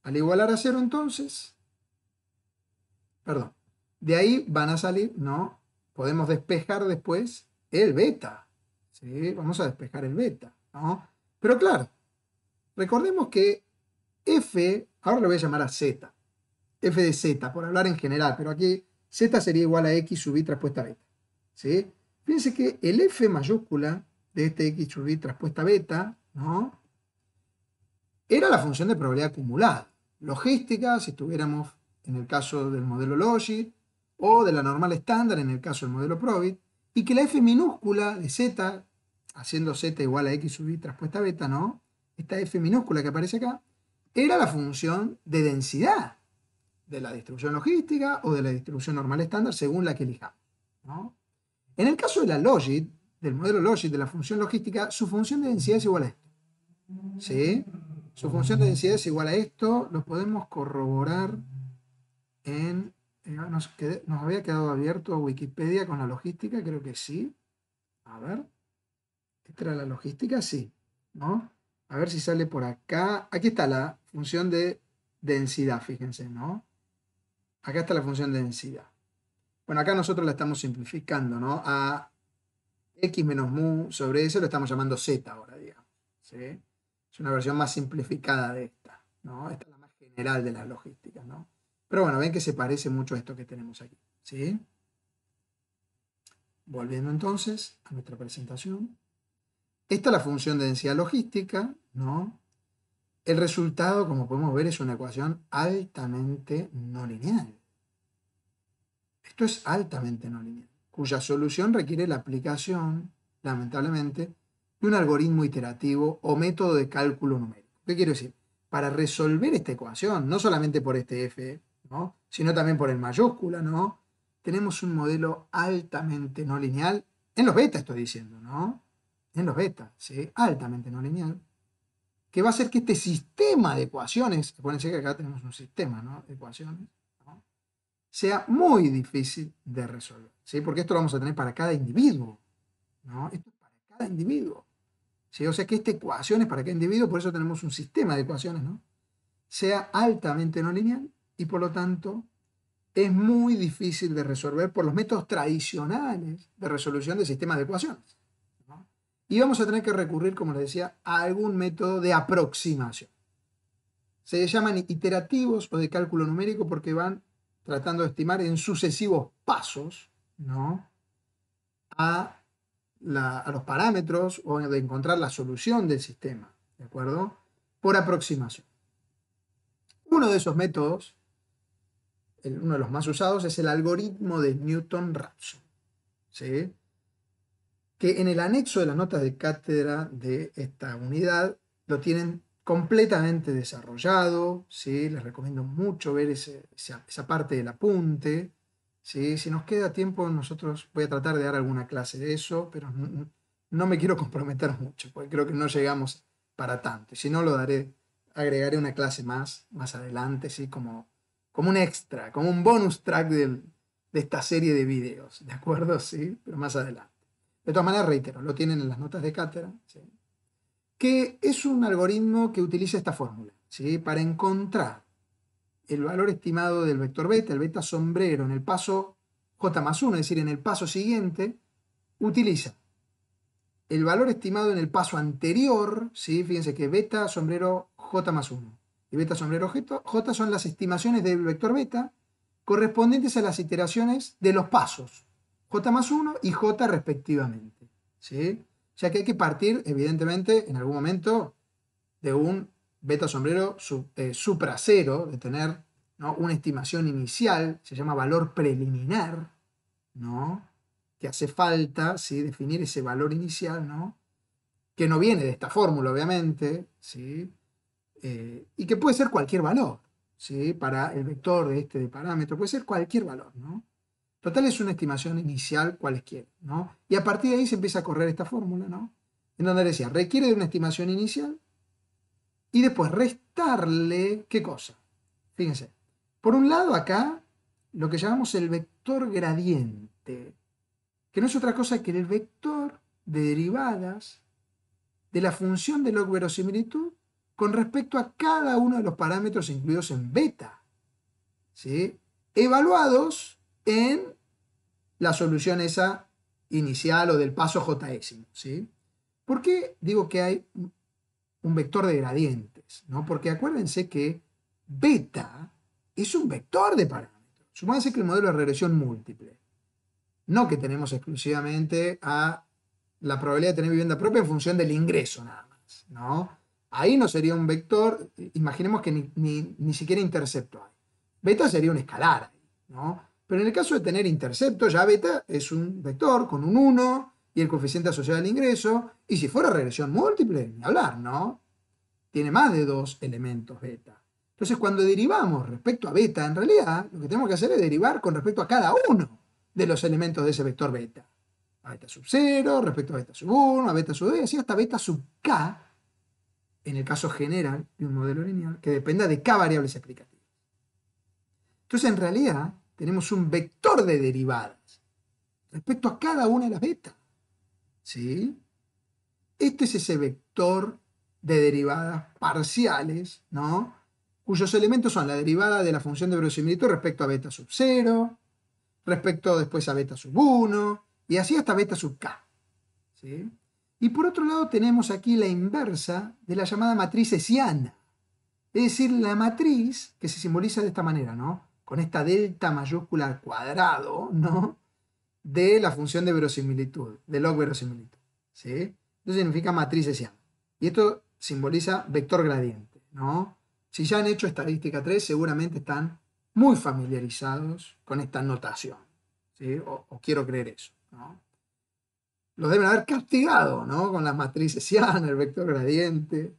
Al igualar a 0 entonces, perdón, de ahí van a salir, no, podemos despejar después el beta. Vamos a despejar el beta, ¿no? Pero claro, recordemos que f Ahora lo voy a llamar a z. f de z, por hablar en general, pero aquí z sería igual a x sub i traspuesta beta. ¿sí? Fíjense que el f mayúscula de este x sub i traspuesta beta, ¿no? Era la función de probabilidad acumulada. Logística, si estuviéramos en el caso del modelo Logit, o de la normal estándar en el caso del modelo Probit, y que la f minúscula de z, haciendo z igual a x sub i traspuesta beta, ¿no? Esta f minúscula que aparece acá, era la función de densidad de la distribución logística o de la distribución normal estándar, según la que elijamos. En el caso de la logit, del modelo logit de la función logística, su función de densidad es igual a esto. ¿Sí? Su función de densidad es igual a esto, lo podemos corroborar en... Eh, nos, había quedado abierto a Wikipedia con la logística, creo que sí. A ver. ¿Esta era la logística? Sí. ¿No? A ver si sale por acá. Aquí está la función de densidad, fíjense, ¿no? Acá está la función de densidad. Bueno, acá nosotros la estamos simplificando, ¿no? A x menos mu sobre eso lo estamos llamando z ahora, digamos. ¿sí? Es una versión más simplificada de esta, ¿no? Esta es la más general de las logísticas, ¿no? Pero bueno, ven que se parece mucho a esto que tenemos aquí, ¿sí? Volviendo entonces a nuestra presentación. Esta es la función de densidad logística, ¿no? El resultado, como podemos ver, es una ecuación altamente no lineal. Esto es altamente no lineal, cuya solución requiere la aplicación, lamentablemente, de un algoritmo iterativo o método de cálculo numérico. ¿Qué quiero decir? Para resolver esta ecuación, no solamente por este f, sino también por el mayúscula, ¿no? tenemos un modelo altamente no lineal, en los betas estoy diciendo, ¿no? En los betas, ¿sí? Altamente no lineal, que va a hacer que este sistema de ecuaciones, acuérdense que acá tenemos un sistema de ecuaciones, sea muy difícil de resolver, ¿sí? porque esto lo vamos a tener para cada individuo, ¿no? esto es para cada individuo, ¿sí? o sea que esta ecuación es para cada individuo, por eso tenemos un sistema de ecuaciones, ¿no? sea altamente no lineal y por lo tanto es muy difícil de resolver por los métodos tradicionales de resolución de sistemas de ecuaciones. Y vamos a tener que recurrir, como les decía, a algún método de aproximación. Se llaman iterativos o de cálculo numérico porque van tratando de estimar en sucesivos pasos, ¿no? A, los parámetros o de encontrar la solución del sistema, ¿de acuerdo? Por aproximación. Uno de esos métodos, uno de los más usados, es el algoritmo de Newton-Raphson. ¿Sí? que en el anexo de la nota de cátedra de esta unidad lo tienen completamente desarrollado, ¿sí? les recomiendo mucho ver esa, parte del apunte. ¿sí? Si nos queda tiempo, nosotros voy a tratar de dar alguna clase de eso, pero no, me quiero comprometer mucho, porque creo que no llegamos para tanto. Si no, lo daré, agregaré una clase más, más adelante, ¿sí? como, como un extra, como un bonus track del, de esta serie de videos, ¿de acuerdo? ¿Sí? Pero más adelante. De todas maneras, reitero, lo tienen en las notas de cátedra, que es un algoritmo que utiliza esta fórmula ¿sí? para encontrar el valor estimado del vector beta, el beta sombrero, en el paso j más 1, es decir, en el paso siguiente, utiliza el valor estimado en el paso anterior, ¿sí? fíjense que beta sombrero j más 1 y beta sombrero j son las estimaciones del vector beta correspondientes a las iteraciones de los pasos J más 1 y J respectivamente. ¿sí? Ya que hay que partir, evidentemente, en algún momento, de un beta sombrero eh, supra cero, de tener una estimación inicial, se llama valor preliminar, ¿no? que hace falta ¿sí? definir ese valor inicial, ¿no? que no viene de esta fórmula, obviamente, ¿sí? Eh, y que puede ser cualquier valor. ¿sí? Para el vector de este parámetro, puede ser cualquier valor. ¿no? Total es una estimación inicial cualquiera, ¿no? Y a partir de ahí se empieza a correr esta fórmula, ¿no? En donde decía, requiere de una estimación inicial y después restarle, ¿qué cosa? Fíjense, por un lado acá lo que llamamos el vector gradiente, que no es otra cosa que el vector de derivadas de la función de log verosimilitud con respecto a cada uno de los parámetros incluidos en beta, ¿sí? evaluados en la solución esa inicial o del paso jx ¿sí? ¿Por qué digo que hay un vector de gradientes? ¿no? Porque acuérdense que beta es un vector de parámetros. Supónganse que el modelo de regresión múltiple. No que tenemos exclusivamente a la probabilidad de tener vivienda propia en función del ingreso nada más. ¿no? Ahí no sería un vector, imaginemos que ni, siquiera intercepto Beta sería un escalar. ¿no? Pero en el caso de tener intercepto, ya beta es un vector con un 1 y el coeficiente asociado al ingreso. Y si fuera regresión múltiple, ni hablar, ¿no? Tiene más de dos elementos beta. Entonces, cuando derivamos respecto a beta, en realidad, lo que tenemos que hacer es derivar con respecto a cada uno de los elementos de ese vector beta. A beta sub 0, respecto a beta sub 1, a beta sub 2, y así hasta beta sub k, en el caso general de un modelo lineal, que dependa de k variables explicativas. Entonces, en realidad, tenemos un vector de derivadas respecto a cada una de las betas. ¿Sí? Este es ese vector de derivadas parciales, ¿no? cuyos elementos son la derivada de la función de verosimilitud respecto a beta sub 0, respecto después a beta sub 1, y así hasta beta sub k. ¿sí? Y por otro lado tenemos aquí la inversa de la llamada matriz hessiana, es decir, la matriz que se simboliza de esta manera, ¿no? con esta delta mayúscula al cuadrado, ¿no? De la función de verosimilitud, de log verosimilitud, ¿sí? significa matriz hessiana. Y esto simboliza vector gradiente, ¿no? Si ya han hecho estadística 3, seguramente están muy familiarizados con esta notación, O, quiero creer eso, Los deben haber castigado, ¿no? Con las matrices sean, el vector gradiente,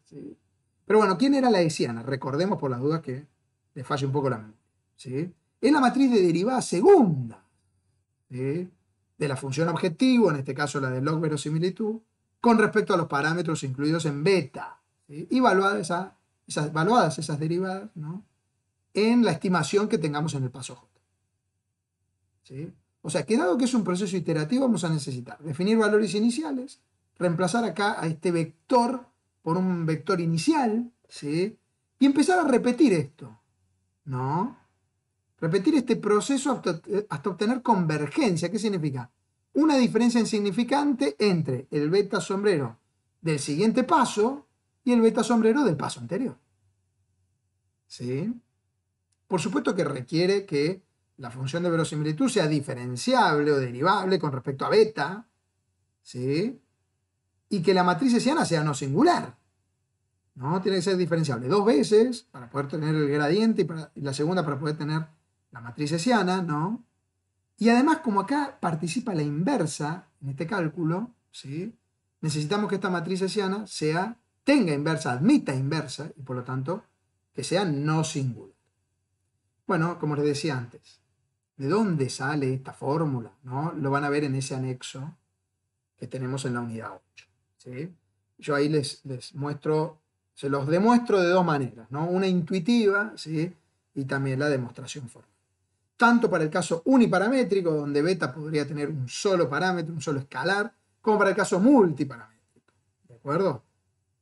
Pero bueno, ¿quién era la hessiana? Recordemos por las dudas que les falle un poco la memoria. ¿sí? es la matriz de derivada segunda de la función objetivo, en este caso la de log verosimilitud, con respecto a los parámetros incluidos en beta, y evaluadas esas, evaluadas esas derivadas en la estimación que tengamos en el paso J. O sea, que dado que es un proceso iterativo, vamos a necesitar definir valores iniciales, reemplazar acá a este vector por un vector inicial, y empezar a repetir esto. ¿No? Repetir este proceso eh, hasta, obtener convergencia. ¿Qué significa? Una diferencia insignificante entre el beta sombrero del siguiente paso y el beta sombrero del paso anterior. ¿Sí? Por supuesto que requiere que la función de verosimilitud sea diferenciable o derivable con respecto a beta, ¿sí? Y que la matriz hessiana sea no singular. No, tiene que ser diferenciable dos veces para poder tener el gradiente y, para, y la segunda para poder tener la matriz hessiana, ¿no? Y además, como acá participa la inversa en este cálculo, ¿sí? necesitamos que esta matriz hessiana sea, tenga inversa, admita inversa, y por lo tanto, que sea no singular. Bueno, como les decía antes, ¿de dónde sale esta fórmula? ¿No? Lo van a ver en ese anexo que tenemos en la unidad 8. ¿sí? Yo ahí les, les muestro, se los demuestro de dos maneras, ¿no? una intuitiva ¿sí? y también la demostración formal tanto para el caso uniparamétrico, donde beta podría tener un solo parámetro, un solo escalar, como para el caso multiparamétrico. ¿De acuerdo?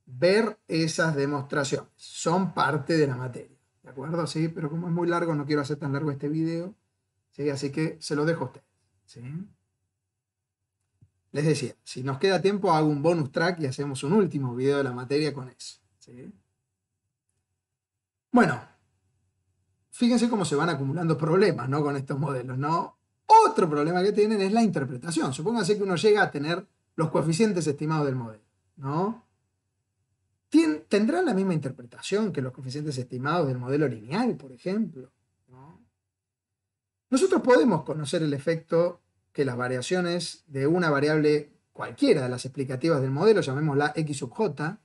Ver esas demostraciones. Son parte de la materia. ¿De acuerdo? Sí, pero como es muy largo, no quiero hacer tan largo este video. ¿sí? Así que se lo dejo a ustedes. ¿sí? Les decía, si nos queda tiempo, hago un bonus track y hacemos un último video de la materia con eso. ¿sí? Bueno, fíjense cómo se van acumulando problemas ¿no? con estos modelos. ¿no? Otro problema que tienen es la interpretación. Supónganse que uno llega a tener los coeficientes estimados del modelo. ¿no? ¿Tendrán la misma interpretación que los coeficientes estimados del modelo lineal, por ejemplo? Nosotros podemos conocer el efecto que las variaciones de una variable cualquiera de las explicativas del modelo, llamémosla x sub j,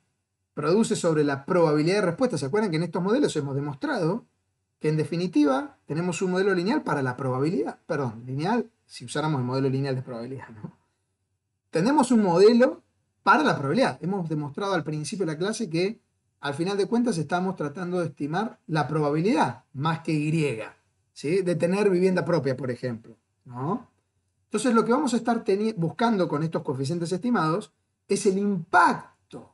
produce sobre la probabilidad de respuesta. ¿Se acuerdan que en estos modelos hemos demostrado que En definitiva, tenemos un modelo lineal para la probabilidad, perdón, lineal, si usáramos el modelo lineal de probabilidad, ¿no? Tenemos un modelo para la probabilidad. Hemos demostrado al principio de la clase que al final de cuentas estamos tratando de estimar la probabilidad, más que Y, ¿sí? de tener vivienda propia, por ejemplo. ¿no? Entonces lo que vamos a estar buscando con estos coeficientes estimados es el impacto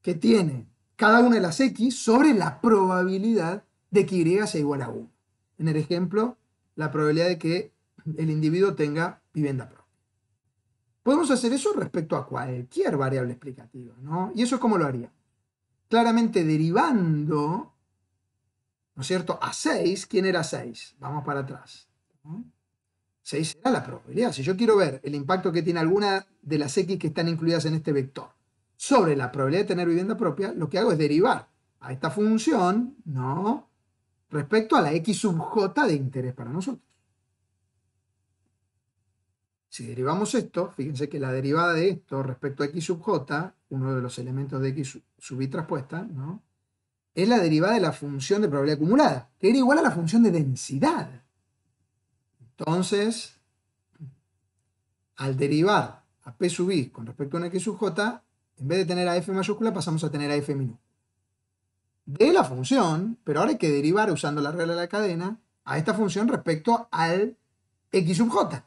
que tiene cada una de las X sobre la probabilidad de que Y sea igual a 1. En el ejemplo, la probabilidad de que el individuo tenga vivienda propia. Podemos hacer eso respecto a cualquier variable explicativa, ¿no? ¿Y eso es cómo lo haría? Claramente derivando, ¿no es cierto?, a 6, ¿quién era 6? Vamos para atrás. 6 era la probabilidad. Si yo quiero ver el impacto que tiene alguna de las X que están incluidas en este vector, sobre la probabilidad de tener vivienda propia, lo que hago es derivar a esta función, ¿no? Respecto a la x sub j de interés para nosotros. Si derivamos esto, fíjense que la derivada de esto respecto a x sub j, uno de los elementos de x sub y traspuesta, ¿no? Es la derivada de la función de probabilidad acumulada, que era igual a la función de densidad. Entonces, al derivar a p sub i con respecto a x sub j, en vez de tener a f mayúscula, pasamos a tener a f minúscula. De la función, pero ahora hay que derivar usando la regla de la cadena a esta función respecto al x sub j.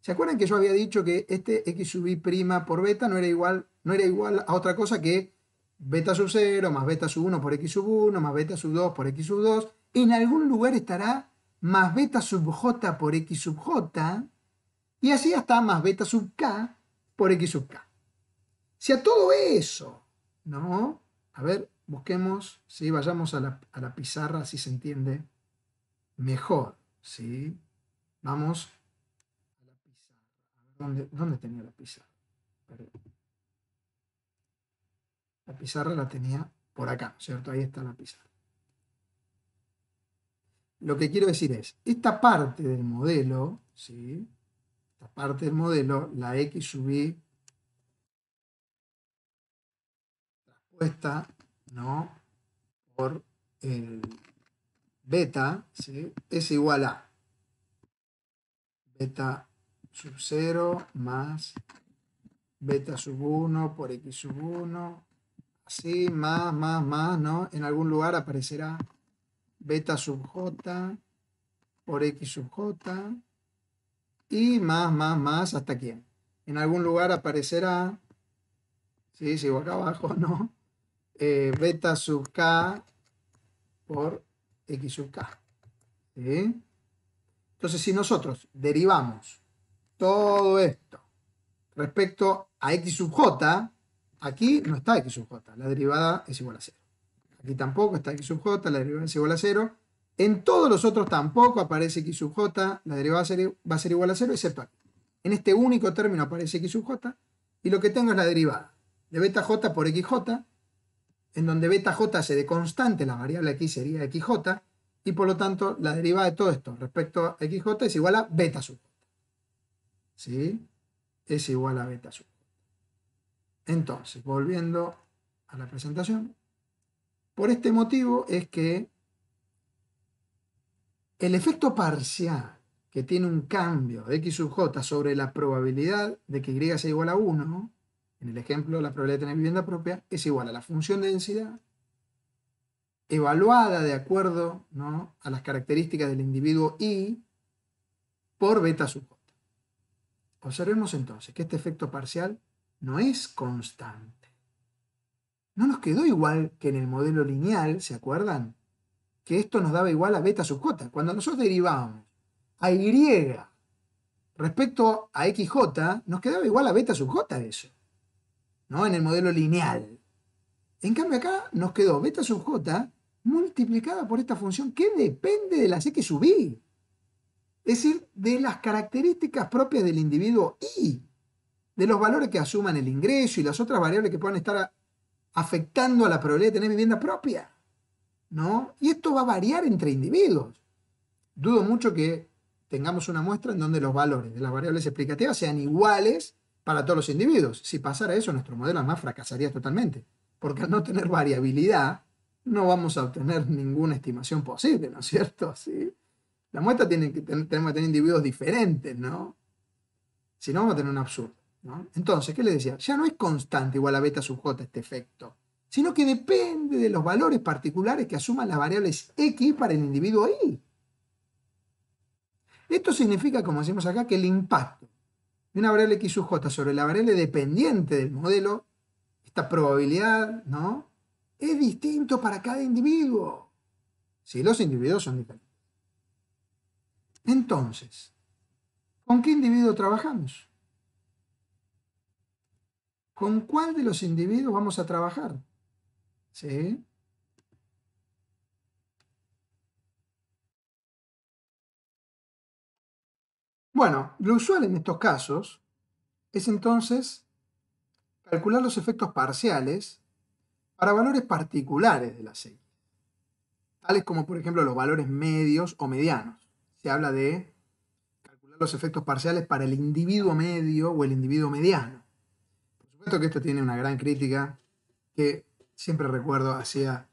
¿Se acuerdan que yo había dicho que este x sub i prima por beta no era igual, no era igual a otra cosa que beta sub 0 más beta sub 1 por x sub 1 más beta sub 2 por x sub 2? En algún lugar estará más beta sub j por x sub j y así hasta más beta sub k por x sub k. Si a todo eso, ¿no? A ver, busquemos, si Vayamos a la, pizarra, si se entiende mejor, ¿sí? Vamos a la pizarra. ¿Dónde, dónde tenía la pizarra? La pizarra la tenía por acá, ¿cierto? Ahí está la pizarra. Lo que quiero decir es, esta parte del modelo, ¿sí? Esta parte del modelo, la X sub Y ¿no? por el beta ¿sí? es igual a beta sub 0 más beta sub 1 por x sub 1, así, más, más, más, ¿no? En algún lugar aparecerá beta sub j por x sub j y más, más, más, ¿hasta quién? En algún lugar aparecerá, sí, sigo acá abajo, ¿no? Eh, beta sub k por x sub k. Entonces, si nosotros derivamos todo esto respecto a x sub j, aquí no está x sub j, la derivada es igual a 0. Aquí tampoco está x sub j, la derivada es igual a 0. En todos los otros tampoco aparece x sub j, la derivada va a ser igual a 0, excepto En este único término aparece x sub j, y lo que tengo es la derivada de beta j por xj, en donde beta j se dé constante, la variable aquí sería xj, y por lo tanto la derivada de todo esto respecto a xj es igual a beta sub ¿Sí? Es igual a beta sub Entonces, volviendo a la presentación, por este motivo es que el efecto parcial que tiene un cambio de x sub sobre la probabilidad de que y sea igual a 1 en el ejemplo, la probabilidad de tener vivienda propia es igual a la función de densidad evaluada de acuerdo a las características del individuo Y por beta sub j. Observemos entonces que este efecto parcial no es constante. No nos quedó igual que en el modelo lineal, ¿se acuerdan? Que esto nos daba igual a beta sub j. Cuando nosotros derivamos a y respecto a xj, nos quedaba igual a beta sub j eso. ¿no? En el modelo lineal. En cambio acá nos quedó beta sub j multiplicada por esta función que depende de las x sub i. Es decir, de las características propias del individuo y de los valores que asuman el ingreso y las otras variables que puedan estar afectando a la probabilidad de tener vivienda propia. ¿No? Y esto va a variar entre individuos. Dudo mucho que tengamos una muestra en donde los valores de las variables explicativas sean iguales para todos los individuos. Si pasara eso, nuestro modelo además fracasaría totalmente, porque al no tener variabilidad, no vamos a obtener ninguna estimación posible, ¿no es cierto? ¿Sí? La muestra tiene que tener, tener individuos diferentes, ¿no? Si no, vamos a tener un absurdo. Entonces, ¿qué le decía? Ya no es constante igual a beta sub j este efecto, sino que depende de los valores particulares que asuman las variables x para el individuo y. Esto significa, como decimos acá, que el impacto y una variable x sub j sobre la variable dependiente del modelo, esta probabilidad, ¿no? Es distinto para cada individuo. Si los individuos son diferentes. Entonces, ¿con qué individuo trabajamos? ¿Con cuál de los individuos vamos a trabajar? ¿Sí? Bueno, lo usual en estos casos es entonces calcular los efectos parciales para valores particulares de la X, tales como por ejemplo los valores medios o medianos. Se habla de calcular los efectos parciales para el individuo medio o el individuo mediano. Por supuesto que esto tiene una gran crítica que siempre recuerdo hacia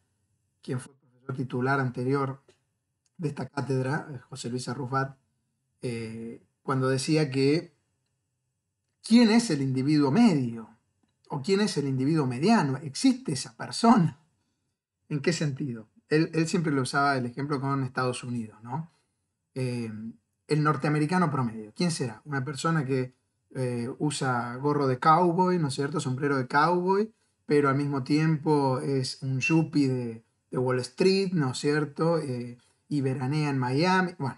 quien fue profesor titular anterior de esta cátedra, José Luis Arrufat, eh, cuando decía que ¿quién es el individuo medio? ¿O quién es el individuo mediano? ¿Existe esa persona? ¿En qué sentido? Él, siempre lo usaba el ejemplo con Estados Unidos, ¿no? Eh, el norteamericano promedio. ¿Quién será? Una persona que eh, usa gorro de cowboy, ¿no es cierto? Sombrero de cowboy, pero al mismo tiempo es un yuppie de, Wall Street, ¿no es cierto? Eh, y veranea en Miami. Bueno,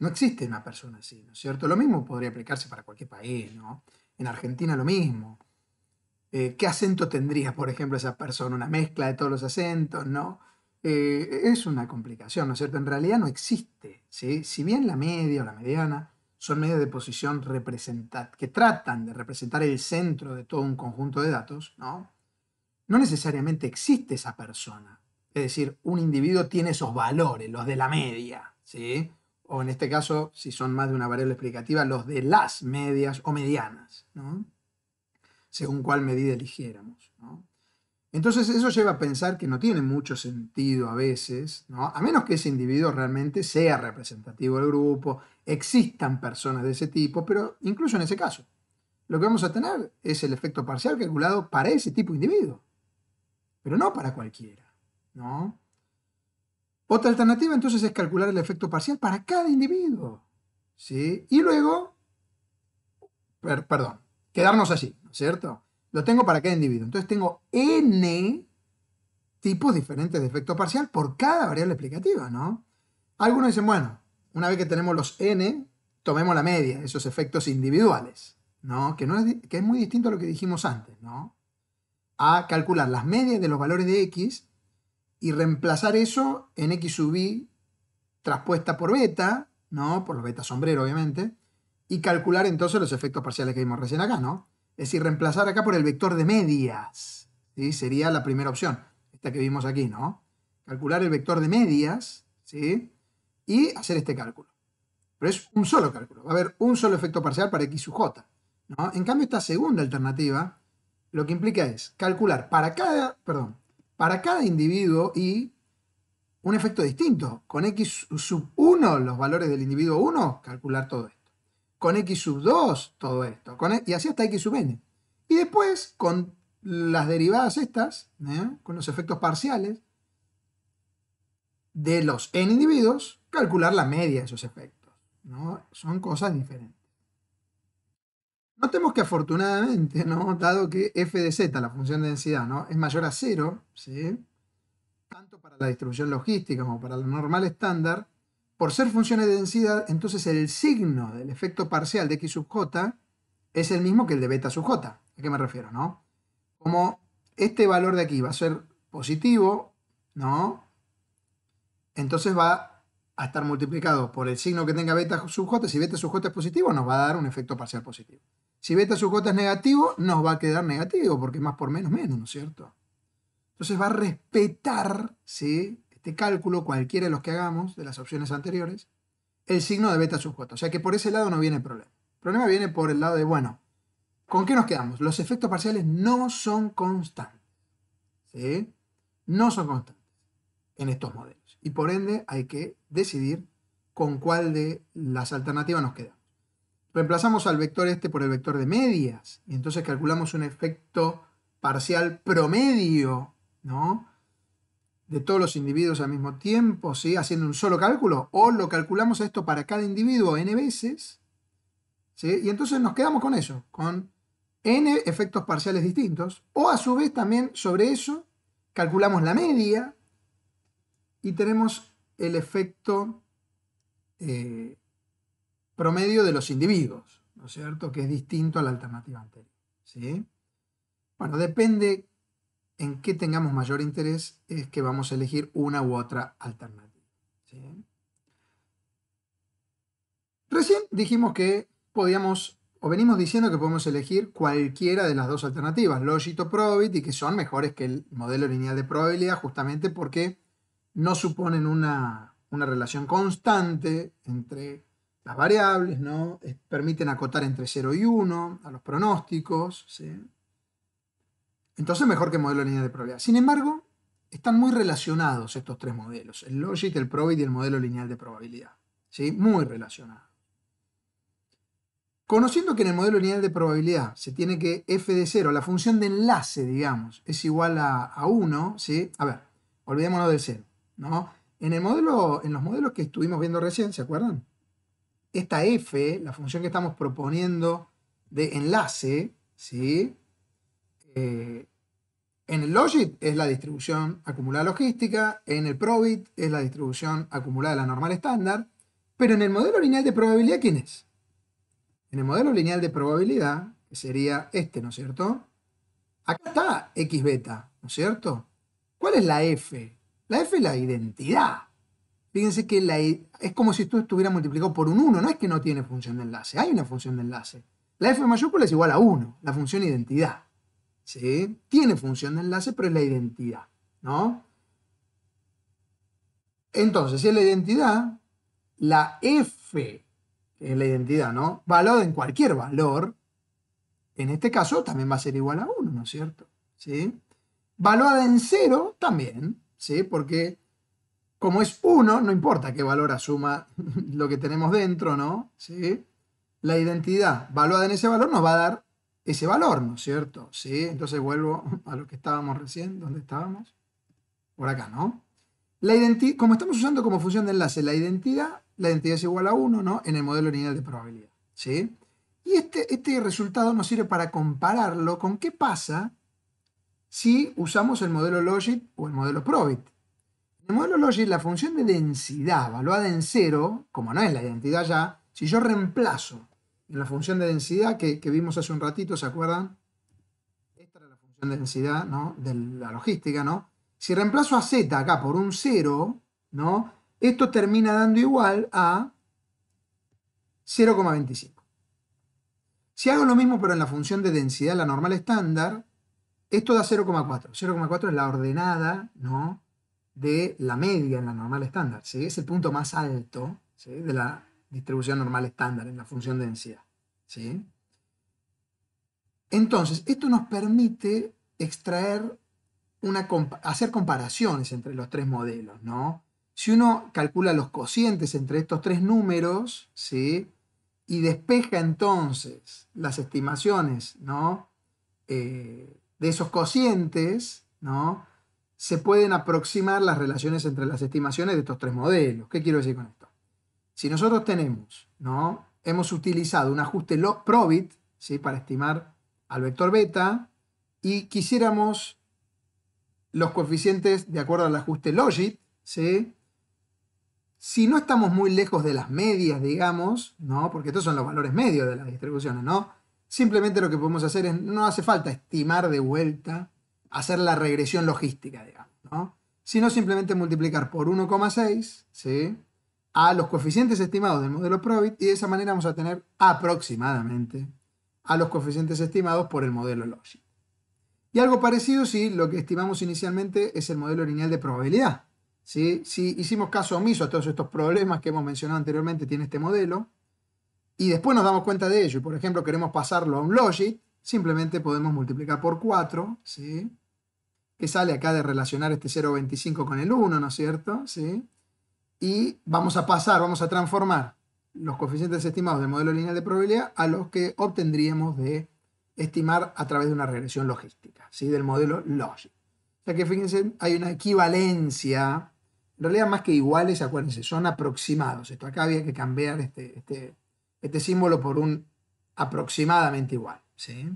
no existe una persona así, ¿no es cierto? Lo mismo podría aplicarse para cualquier país, ¿no? En Argentina lo mismo. Eh, ¿Qué acento tendría, por ejemplo, esa persona? Una mezcla de todos los acentos, ¿no? Eh, es una complicación, ¿no es cierto? En realidad no existe, ¿sí? Si bien la media o la mediana son medios de posición que tratan de representar el centro de todo un conjunto de datos, ¿no? No necesariamente existe esa persona. Es decir, un individuo tiene esos valores, los de la media, ¿sí? o en este caso, si son más de una variable explicativa, los de las medias o medianas, ¿no? según cuál medida eligiéramos. Entonces eso lleva a pensar que no tiene mucho sentido a veces, ¿no? a menos que ese individuo realmente sea representativo del grupo, existan personas de ese tipo, pero incluso en ese caso, lo que vamos a tener es el efecto parcial calculado para ese tipo de individuo, pero no para cualquiera. ¿no? Otra alternativa entonces es calcular el efecto parcial para cada individuo. ¿sí? Y luego, perdón, quedarnos así, cierto? Lo tengo para cada individuo. Entonces tengo n tipos diferentes de efecto parcial por cada variable explicativa, ¿no? Algunos dicen, bueno, una vez que tenemos los n, tomemos la media, esos efectos individuales, ¿no? Que, no es, que es muy distinto a lo que dijimos antes, ¿no? A calcular las medias de los valores de x y reemplazar eso en X sub i traspuesta por beta, ¿no? Por los beta sombrero, obviamente, y calcular entonces los efectos parciales que vimos recién acá, ¿no? Es decir, reemplazar acá por el vector de medias, ¿sí? Sería la primera opción, esta que vimos aquí, ¿no? Calcular el vector de medias, ¿sí? Y hacer este cálculo. Pero es un solo cálculo, va a haber un solo efecto parcial para X sub J, ¿no? En cambio, esta segunda alternativa lo que implica es calcular para cada, perdón, para cada individuo y un efecto distinto. Con x sub 1, los valores del individuo 1, calcular todo esto. Con x sub 2, todo esto. Con e, y así hasta x sub n. Y después, con las derivadas estas, ¿eh? con los efectos parciales de los n individuos, calcular la media de esos efectos. Son cosas diferentes. Notemos que afortunadamente, ¿no? dado que f de z, la función de densidad, ¿no? es mayor a cero, tanto para la distribución logística como para la normal estándar, por ser funciones de densidad, entonces el signo del efecto parcial de x sub j es el mismo que el de beta sub j. ¿A qué me refiero? ¿no? Como este valor de aquí va a ser positivo, ¿no? entonces va a estar multiplicado por el signo que tenga beta sub j. Si beta sub j es positivo, nos va a dar un efecto parcial positivo. Si beta sub j es negativo, nos va a quedar negativo, porque más por menos menos, ¿no es cierto? Entonces va a respetar ¿sí? este cálculo, cualquiera de los que hagamos de las opciones anteriores, el signo de beta sub j. O sea que por ese lado no viene el problema. El problema viene por el lado de, bueno, ¿con qué nos quedamos? Los efectos parciales no son constantes. ¿sí? No son constantes en estos modelos. Y por ende hay que decidir con cuál de las alternativas nos quedamos. Reemplazamos al vector este por el vector de medias y entonces calculamos un efecto parcial promedio, ¿no? De todos los individuos al mismo tiempo, ¿sí? Haciendo un solo cálculo o lo calculamos esto para cada individuo n veces, ¿sí? Y entonces nos quedamos con eso, con n efectos parciales distintos o a su vez también sobre eso calculamos la media y tenemos el efecto eh, promedio de los individuos, ¿no es cierto? Que es distinto a la alternativa anterior. Bueno, depende en qué tengamos mayor interés, es que vamos a elegir una u otra alternativa. Recién dijimos que podíamos, o venimos diciendo que podemos elegir cualquiera de las dos alternativas, Logit o Probit, y que son mejores que el modelo lineal de probabilidad, justamente porque no suponen una, una relación constante entre variables, ¿no? permiten acotar entre 0 y 1 a los pronósticos. Entonces mejor que modelo lineal de probabilidad. Sin embargo, están muy relacionados estos tres modelos, el Logit, el Probit y el modelo lineal de probabilidad. ¿sí? Muy relacionados. Conociendo que en el modelo lineal de probabilidad se tiene que f de 0, la función de enlace, digamos, es igual a, a 1, ¿sí? A ver, olvidémonos del 0, ¿no? En, el modelo, en los modelos que estuvimos viendo recién, ¿se acuerdan? esta f, la función que estamos proponiendo de enlace, ¿sí? Eh, en el logit es la distribución acumulada logística, en el probit es la distribución acumulada de la normal estándar, pero en el modelo lineal de probabilidad, ¿quién es? En el modelo lineal de probabilidad, que sería este, ¿no es cierto? Acá está x beta, ¿no es cierto? ¿Cuál es la f? La f es la identidad. Fíjense que es como si esto estuviera multiplicado por un 1, no es que no tiene función de enlace, hay una función de enlace. La f mayúscula es igual a 1, la función identidad. ¿sí? Tiene función de enlace, pero es la identidad. ¿no? Entonces, si es la identidad, la f, que es la identidad, ¿no? Valor en cualquier valor, en este caso también va a ser igual a 1, ¿no es cierto? ¿Sí? Valuada en 0 también, ¿sí? Porque como es uno, no importa qué valor asuma lo que tenemos dentro, ¿no? ¿Sí? La identidad valuada en ese valor nos va a dar ese valor, ¿no es cierto? ¿Sí? Entonces vuelvo a lo que estábamos recién, donde estábamos, por acá, ¿no? La como estamos usando como función de enlace la identidad, la identidad es igual a 1, ¿no? En el modelo lineal de probabilidad, ¿sí? Y este, este resultado nos sirve para compararlo con qué pasa si usamos el modelo Logit o el modelo Probit, en el modelo Logic, la función de densidad evaluada en cero, como no es la identidad ya, si yo reemplazo en la función de densidad que, vimos hace un ratito, ¿se acuerdan? Esta era la función de densidad ¿no? de la logística, ¿no? Si reemplazo a z acá por un 0, ¿no? Esto termina dando igual a 0,25. Si hago lo mismo pero en la función de densidad, la normal estándar, esto da 0,4. 0,4 es la ordenada, ¿no? de la media en la normal estándar. ¿sí? Es el punto más alto de la distribución normal estándar en la función de densidad. ¿sí? Entonces, esto nos permite extraer una hacer comparaciones entre los tres modelos. ¿no? Si uno calcula los cocientes entre estos tres números ¿sí? y despeja entonces las estimaciones ¿no? Eh, de esos cocientes, ¿no? se pueden aproximar las relaciones entre las estimaciones de estos tres modelos. ¿Qué quiero decir con esto? Si nosotros tenemos, ¿no? Hemos utilizado un ajuste log probit, ¿sí? Para estimar al vector beta y quisiéramos los coeficientes de acuerdo al ajuste logit, ¿sí? Si no estamos muy lejos de las medias, digamos, ¿no? Porque estos son los valores medios de las distribuciones, ¿no? Simplemente lo que podemos hacer es, no hace falta estimar de vuelta hacer la regresión logística, digamos, ¿no? sino simplemente multiplicar por 1,6 ¿sí? a los coeficientes estimados del modelo Probit y de esa manera vamos a tener aproximadamente a los coeficientes estimados por el modelo LOGIT. Y algo parecido si sí, lo que estimamos inicialmente es el modelo lineal de probabilidad. ¿sí? Si hicimos caso omiso a todos estos problemas que hemos mencionado anteriormente, tiene este modelo, y después nos damos cuenta de ello, y por ejemplo queremos pasarlo a un LOGIT, simplemente podemos multiplicar por 4, ¿sí? que sale acá de relacionar este 0,25 con el 1, ¿no es cierto? ¿Sí? Y vamos a pasar, vamos a transformar los coeficientes estimados del modelo lineal de probabilidad a los que obtendríamos de estimar a través de una regresión logística, ¿sí? del modelo Logic. O sea que fíjense, hay una equivalencia, en realidad más que iguales, acuérdense, son aproximados. Esto acá había que cambiar este, este, este símbolo por un aproximadamente igual. ¿sí?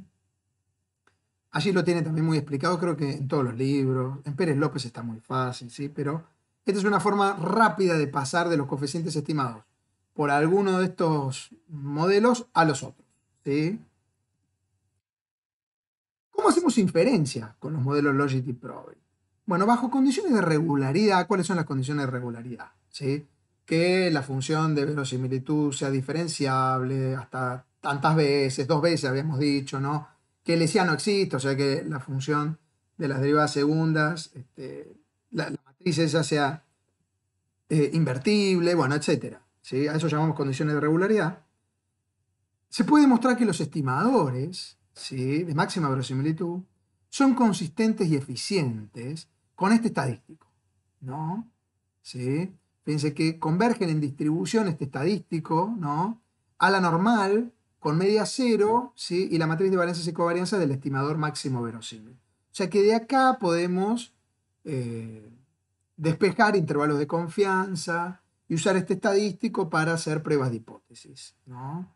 Allí lo tiene también muy explicado, creo que en todos los libros. En Pérez López está muy fácil, ¿sí? Pero esta es una forma rápida de pasar de los coeficientes estimados por alguno de estos modelos a los otros, ¿sí? ¿Cómo hacemos inferencia con los modelos Logit y probit? Bueno, bajo condiciones de regularidad, ¿cuáles son las condiciones de regularidad? ¿Sí? Que la función de verosimilitud sea diferenciable hasta tantas veces, dos veces habíamos dicho, ¿no? que no existe, o sea que la función de las derivadas segundas, este, la, matriz esa sea eh, invertible, bueno, etc. ¿sí? A eso llamamos condiciones de regularidad. Se puede demostrar que los estimadores de máxima verosimilitud son consistentes y eficientes con este estadístico. ¿no? ¿Sí? Fíjense que convergen en distribución este estadístico ¿no? a la normal con media cero, ¿sí? y la matriz de varianzas y covarianzas del estimador máximo verosímil. O sea que de acá podemos eh, despejar intervalos de confianza y usar este estadístico para hacer pruebas de hipótesis. ¿no?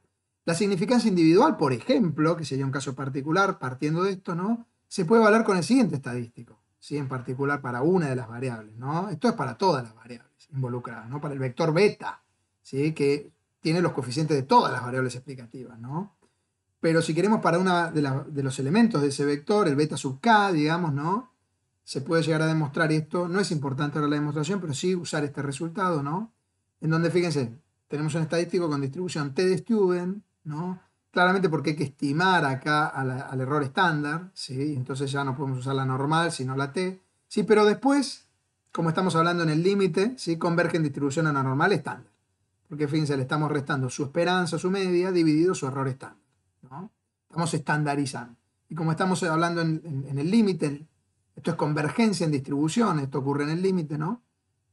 La significancia individual, por ejemplo, que sería un caso particular, partiendo de esto, ¿no? se puede evaluar con el siguiente estadístico, ¿sí? en particular para una de las variables. ¿no? Esto es para todas las variables involucradas, ¿no? para el vector beta, ¿sí? que tiene los coeficientes de todas las variables explicativas, ¿no? Pero si queremos para uno de, los elementos de ese vector, el beta sub k, digamos, ¿no? Se puede llegar a demostrar esto. No es importante ahora la demostración, pero sí usar este resultado, ¿no? En donde, fíjense, tenemos un estadístico con distribución T de Student, ¿no? Claramente porque hay que estimar acá al, error estándar, ¿sí? Entonces ya no podemos usar la normal, sino la T. Sí, pero después, como estamos hablando en el límite, ¿sí? Convergen distribución normal estándar. Porque fíjense, le estamos restando su esperanza, su media, dividido su error estándar. Estamos estandarizando. Y como estamos hablando en, el límite, esto es convergencia en distribución, esto ocurre en el límite, ¿no?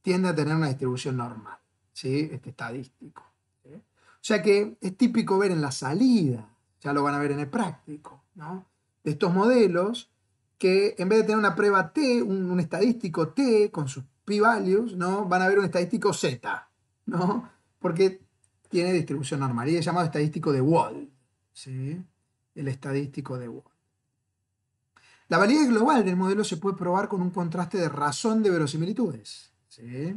Tiende a tener una distribución normal, ¿sí? Este estadístico. O sea que es típico ver en la salida, ya lo van a ver en el práctico, ¿no? De estos modelos que en vez de tener una prueba T, un, un estadístico T con sus p-values, ¿no? Van a ver un estadístico Z, ¿no? porque tiene distribución normal y es llamado estadístico de Wald. ¿sí? El estadístico de Wall. La validez global del modelo se puede probar con un contraste de razón de verosimilitudes. ¿sí?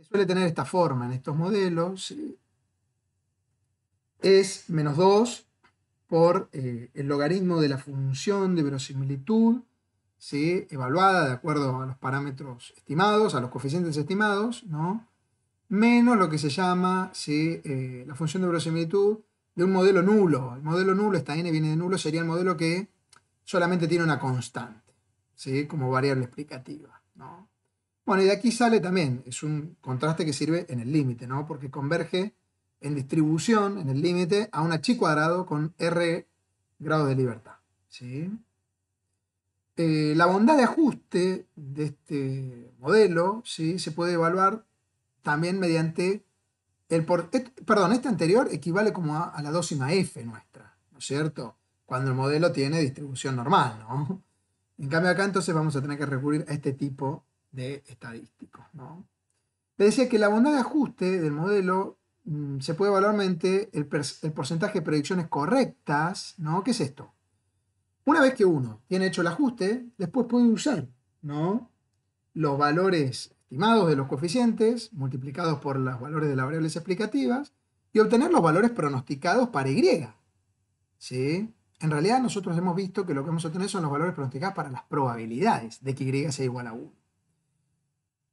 suele tener esta forma en estos modelos. Es menos 2 por eh, el logaritmo de la función de verosimilitud ¿sí? evaluada de acuerdo a los parámetros estimados, a los coeficientes estimados, ¿no? menos lo que se llama eh, la función de verosimilitud de un modelo nulo. El modelo nulo, esta n viene de nulo, sería el modelo que solamente tiene una constante, como variable explicativa. ¿no? Bueno, y de aquí sale también, es un contraste que sirve en el límite, ¿no? porque converge en distribución, en el límite, a una chi cuadrado con r grado de libertad. ¿sí? Eh, la bondad de ajuste de este modelo ¿sí? se puede evaluar también mediante el perdón, este anterior equivale como a, la décima F nuestra, ¿no es cierto? Cuando el modelo tiene distribución normal, ¿no? En cambio acá entonces vamos a tener que recurrir a este tipo de estadísticos, ¿no? Le decía que la bondad de ajuste del modelo mm, se puede evaluar mediante el, el, porcentaje de predicciones correctas, ¿no? ¿Qué es esto? Una vez que uno tiene hecho el ajuste, después puede usar, ¿no? Los valores estimados de los coeficientes multiplicados por los valores de las variables explicativas y obtener los valores pronosticados para Y. ¿Sí? En realidad nosotros hemos visto que lo que vamos a obtener son los valores pronosticados para las probabilidades de que Y sea igual a 1.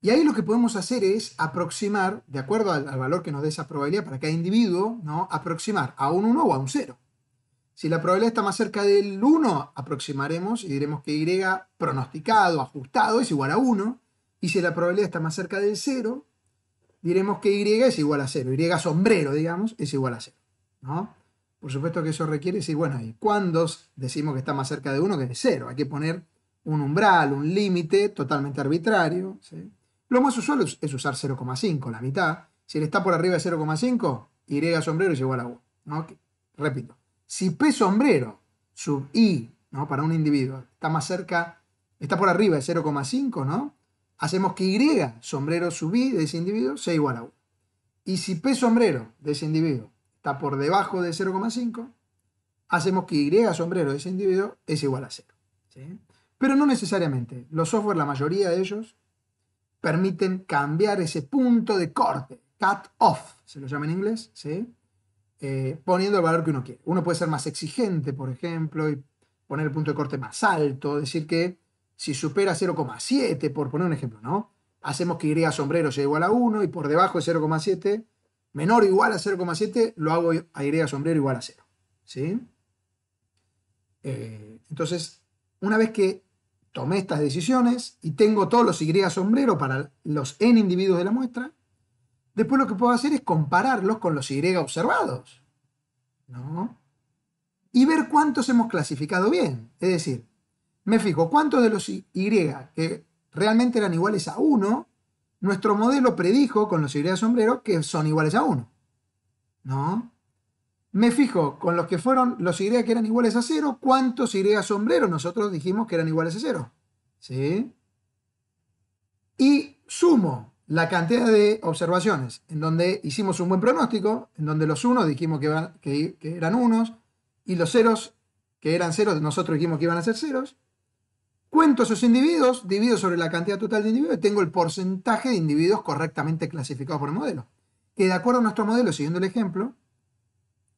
Y ahí lo que podemos hacer es aproximar, de acuerdo al, valor que nos dé esa probabilidad para cada individuo, ¿no? aproximar a un 1 o a un 0. Si la probabilidad está más cerca del 1, aproximaremos y diremos que Y pronosticado, ajustado, es igual a 1 y si la probabilidad está más cerca del 0, diremos que Y es igual a 0. Y sombrero, digamos, es igual a 0. ¿no? Por supuesto que eso requiere decir, bueno, ¿y cuándo decimos que está más cerca de 1 que de 0? Hay que poner un umbral, un límite totalmente arbitrario. Lo más usual es usar 0,5, la mitad. Si él está por arriba de 0,5, Y sombrero es igual a 1. ¿no? Repito, si P sombrero sub I ¿no? para un individuo está más cerca, está por arriba de 0,5, ¿no? hacemos que Y, sombrero subí de ese individuo, sea igual a 1. Y si P sombrero de ese individuo está por debajo de 0,5, hacemos que Y sombrero de ese individuo es igual a 0. Pero no necesariamente. Los software, la mayoría de ellos, permiten cambiar ese punto de corte, cut off, se lo llama en inglés, eh, poniendo el valor que uno quiere. Uno puede ser más exigente, por ejemplo, y poner el punto de corte más alto, decir que si supera 0,7, por poner un ejemplo, ¿no? Hacemos que Y sombrero sea igual a 1 y por debajo de 0,7, menor o igual a 0,7, lo hago a Y sombrero igual a 0. ¿Sí? Eh, entonces, una vez que tomé estas decisiones y tengo todos los Y sombrero para los N individuos de la muestra, después lo que puedo hacer es compararlos con los Y observados. ¿No? Y ver cuántos hemos clasificado bien. Es decir, me fijo cuántos de los Y que realmente eran iguales a 1, nuestro modelo predijo con los Y sombreros que son iguales a 1. ¿No? Me fijo con los que fueron los Y que eran iguales a 0, cuántos Y sombrero nosotros dijimos que eran iguales a 0. ¿Sí? Y sumo la cantidad de observaciones en donde hicimos un buen pronóstico, en donde los unos dijimos que, que eran unos y los ceros que eran ceros nosotros dijimos que iban a ser ceros Cuento esos individuos, divido sobre la cantidad total de individuos y tengo el porcentaje de individuos correctamente clasificados por el modelo. Que de acuerdo a nuestro modelo, siguiendo el ejemplo,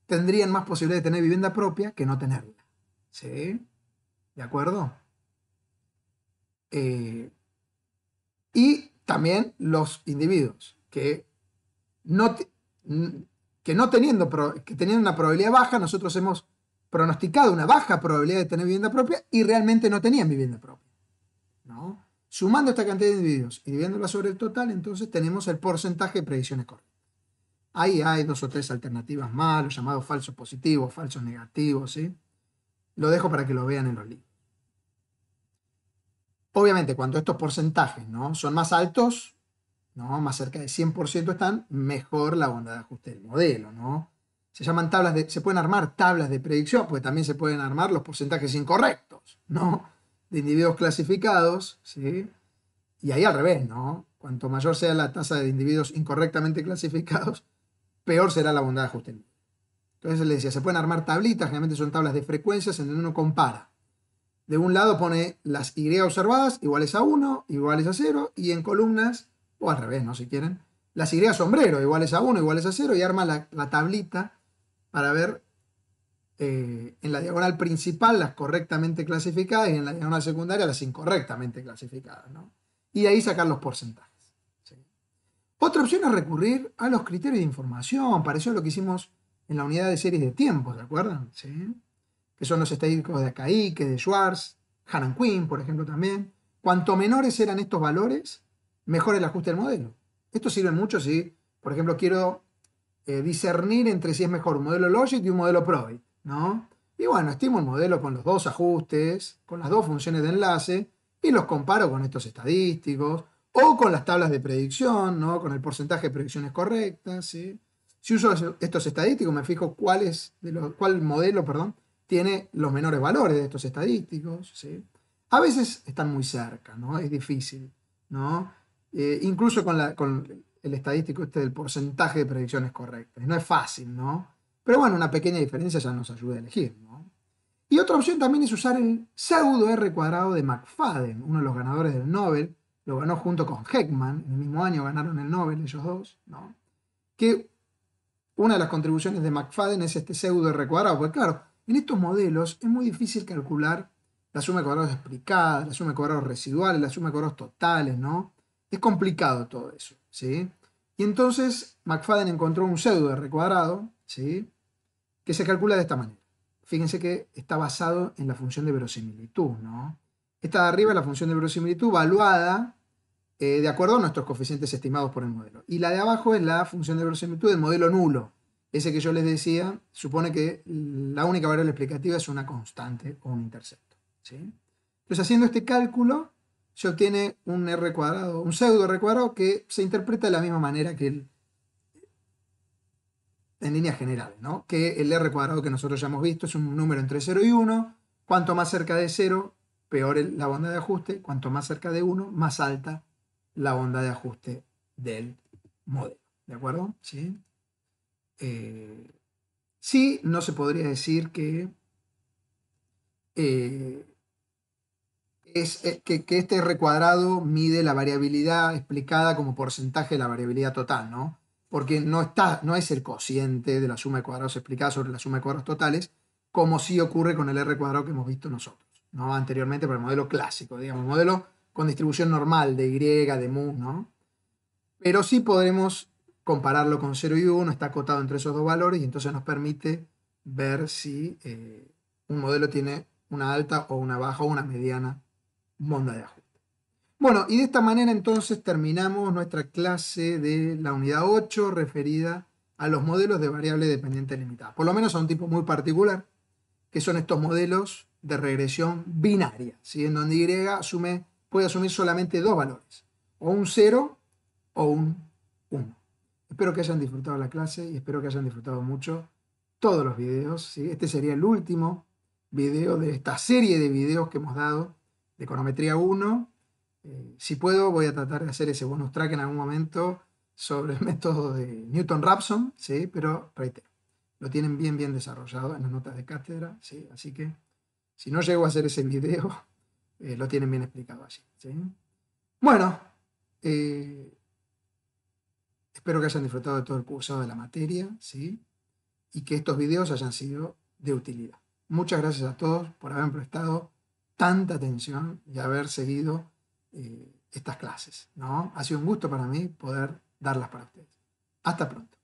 tendrían más posibilidad de tener vivienda propia que no tenerla. ¿Sí? ¿De acuerdo? Eh, y también los individuos que no, que no teniendo, que teniendo una probabilidad baja, nosotros hemos pronosticado una baja probabilidad de tener vivienda propia y realmente no tenían vivienda propia. ¿no? Sumando esta cantidad de individuos y dividiéndola sobre el total, entonces tenemos el porcentaje de predicciones correctas. Ahí hay dos o tres alternativas más, llamados falsos positivos, falsos negativos, ¿sí? Lo dejo para que lo vean en los libros. Obviamente, cuando estos porcentajes ¿no? son más altos, ¿no? más cerca de 100% están, mejor la onda de ajuste del modelo, ¿no? se llaman tablas se pueden armar tablas de predicción, porque también se pueden armar los porcentajes incorrectos, ¿no? De individuos clasificados, ¿sí? Y ahí al revés, ¿no? Cuanto mayor sea la tasa de individuos incorrectamente clasificados, peor será la bondad de Justin. Entonces le decía, se pueden armar tablitas, generalmente son tablas de frecuencias en donde uno compara. De un lado pone las Y observadas iguales a 1, iguales a 0, y en columnas, o al revés, ¿no? Si quieren, las Y sombrero iguales a 1, iguales a 0, y arma la tablita para ver eh, en la diagonal principal las correctamente clasificadas y en la diagonal secundaria las incorrectamente clasificadas, ¿no? Y ahí sacar los porcentajes. Otra opción es recurrir a los criterios de información, Pareció lo que hicimos en la unidad de series de tiempo, ¿de acuerdan? Que son los estadísticos de Akaike, de Schwartz, Hanan Quinn, por ejemplo, también. Cuanto menores eran estos valores, mejor el ajuste del modelo. Esto sirve mucho si, por ejemplo, quiero eh, discernir entre si es mejor un modelo Logic y un modelo Probit, ¿no? Y bueno, estimo el modelo con los dos ajustes, con las dos funciones de enlace, y los comparo con estos estadísticos, o con las tablas de predicción, ¿no? Con el porcentaje de predicciones correctas, ¿sí? Si uso estos estadísticos, me fijo cuál, es de los, cuál modelo perdón, tiene los menores valores de estos estadísticos, ¿sí? A veces están muy cerca, ¿no? Es difícil, ¿no? Eh, incluso con, la, el estadístico este del porcentaje de predicciones correctas. No es fácil, ¿no? Pero bueno, una pequeña diferencia ya nos ayuda a elegir, Y otra opción también es usar el pseudo R cuadrado de McFadden, uno de los ganadores del Nobel, lo ganó junto con Heckman, en el mismo año ganaron el Nobel ellos dos, ¿no? Que una de las contribuciones de McFadden es este pseudo R cuadrado, porque claro, en estos modelos es muy difícil calcular la suma de cuadrados explicadas, la suma de cuadrados residuales, la suma de cuadrados totales, ¿no? Es complicado todo eso. ¿sí? Y entonces McFadden encontró un pseudo R cuadrado, ¿sí? Que se calcula de esta manera. Fíjense que está basado en la función de verosimilitud, ¿no? Esta de arriba es la función de verosimilitud evaluada eh, de acuerdo a nuestros coeficientes estimados por el modelo. Y la de abajo es la función de verosimilitud del modelo nulo. Ese que yo les decía supone que la única variable explicativa es una constante o un intercepto. ¿sí? Entonces, haciendo este cálculo, se obtiene un r cuadrado, un pseudo r cuadrado que se interpreta de la misma manera que el, en línea general. ¿no? Que el r cuadrado que nosotros ya hemos visto es un número entre 0 y 1, cuanto más cerca de 0, peor la onda de ajuste, cuanto más cerca de 1, más alta la onda de ajuste del modelo, ¿de acuerdo? Sí, eh, sí no se podría decir que... Eh, es, eh, que, este este cuadrado mide la variabilidad explicada como porcentaje de la variabilidad total, ¿no? Porque no, está, no es el cociente de la suma de cuadrados explicada sobre la suma de cuadrados totales, como sí ocurre con el R cuadrado que hemos visto nosotros, ¿no? Anteriormente para el modelo clásico, digamos, modelo con distribución normal de Y, de mu, ¿no? Pero sí podremos compararlo con 0 y 1, está acotado entre esos dos valores y entonces nos permite ver si eh, un modelo tiene una alta o una baja o una mediana de ajuste. Bueno, y de esta manera entonces terminamos nuestra clase de la unidad 8 referida a los modelos de variable dependiente limitada. Por lo menos a un tipo muy particular, que son estos modelos de regresión binaria, en donde Y puede asumir solamente dos valores, o un 0 o un 1. Espero que hayan disfrutado la clase y espero que hayan disfrutado mucho todos los videos. Este sería el último video de esta serie de videos que hemos dado de econometría 1. Eh, si puedo, voy a tratar de hacer ese bonus track en algún momento sobre el método de Newton-Raphson, ¿sí? pero reitero, lo tienen bien, bien desarrollado en las notas de cátedra, así que si no llego a hacer ese video, eh, lo tienen bien explicado así Bueno, eh, espero que hayan disfrutado de todo el curso de la materia ¿sí? y que estos videos hayan sido de utilidad. Muchas gracias a todos por haberme prestado tanta atención y haber seguido eh, estas clases. ¿no? Ha sido un gusto para mí poder darlas para ustedes. Hasta pronto.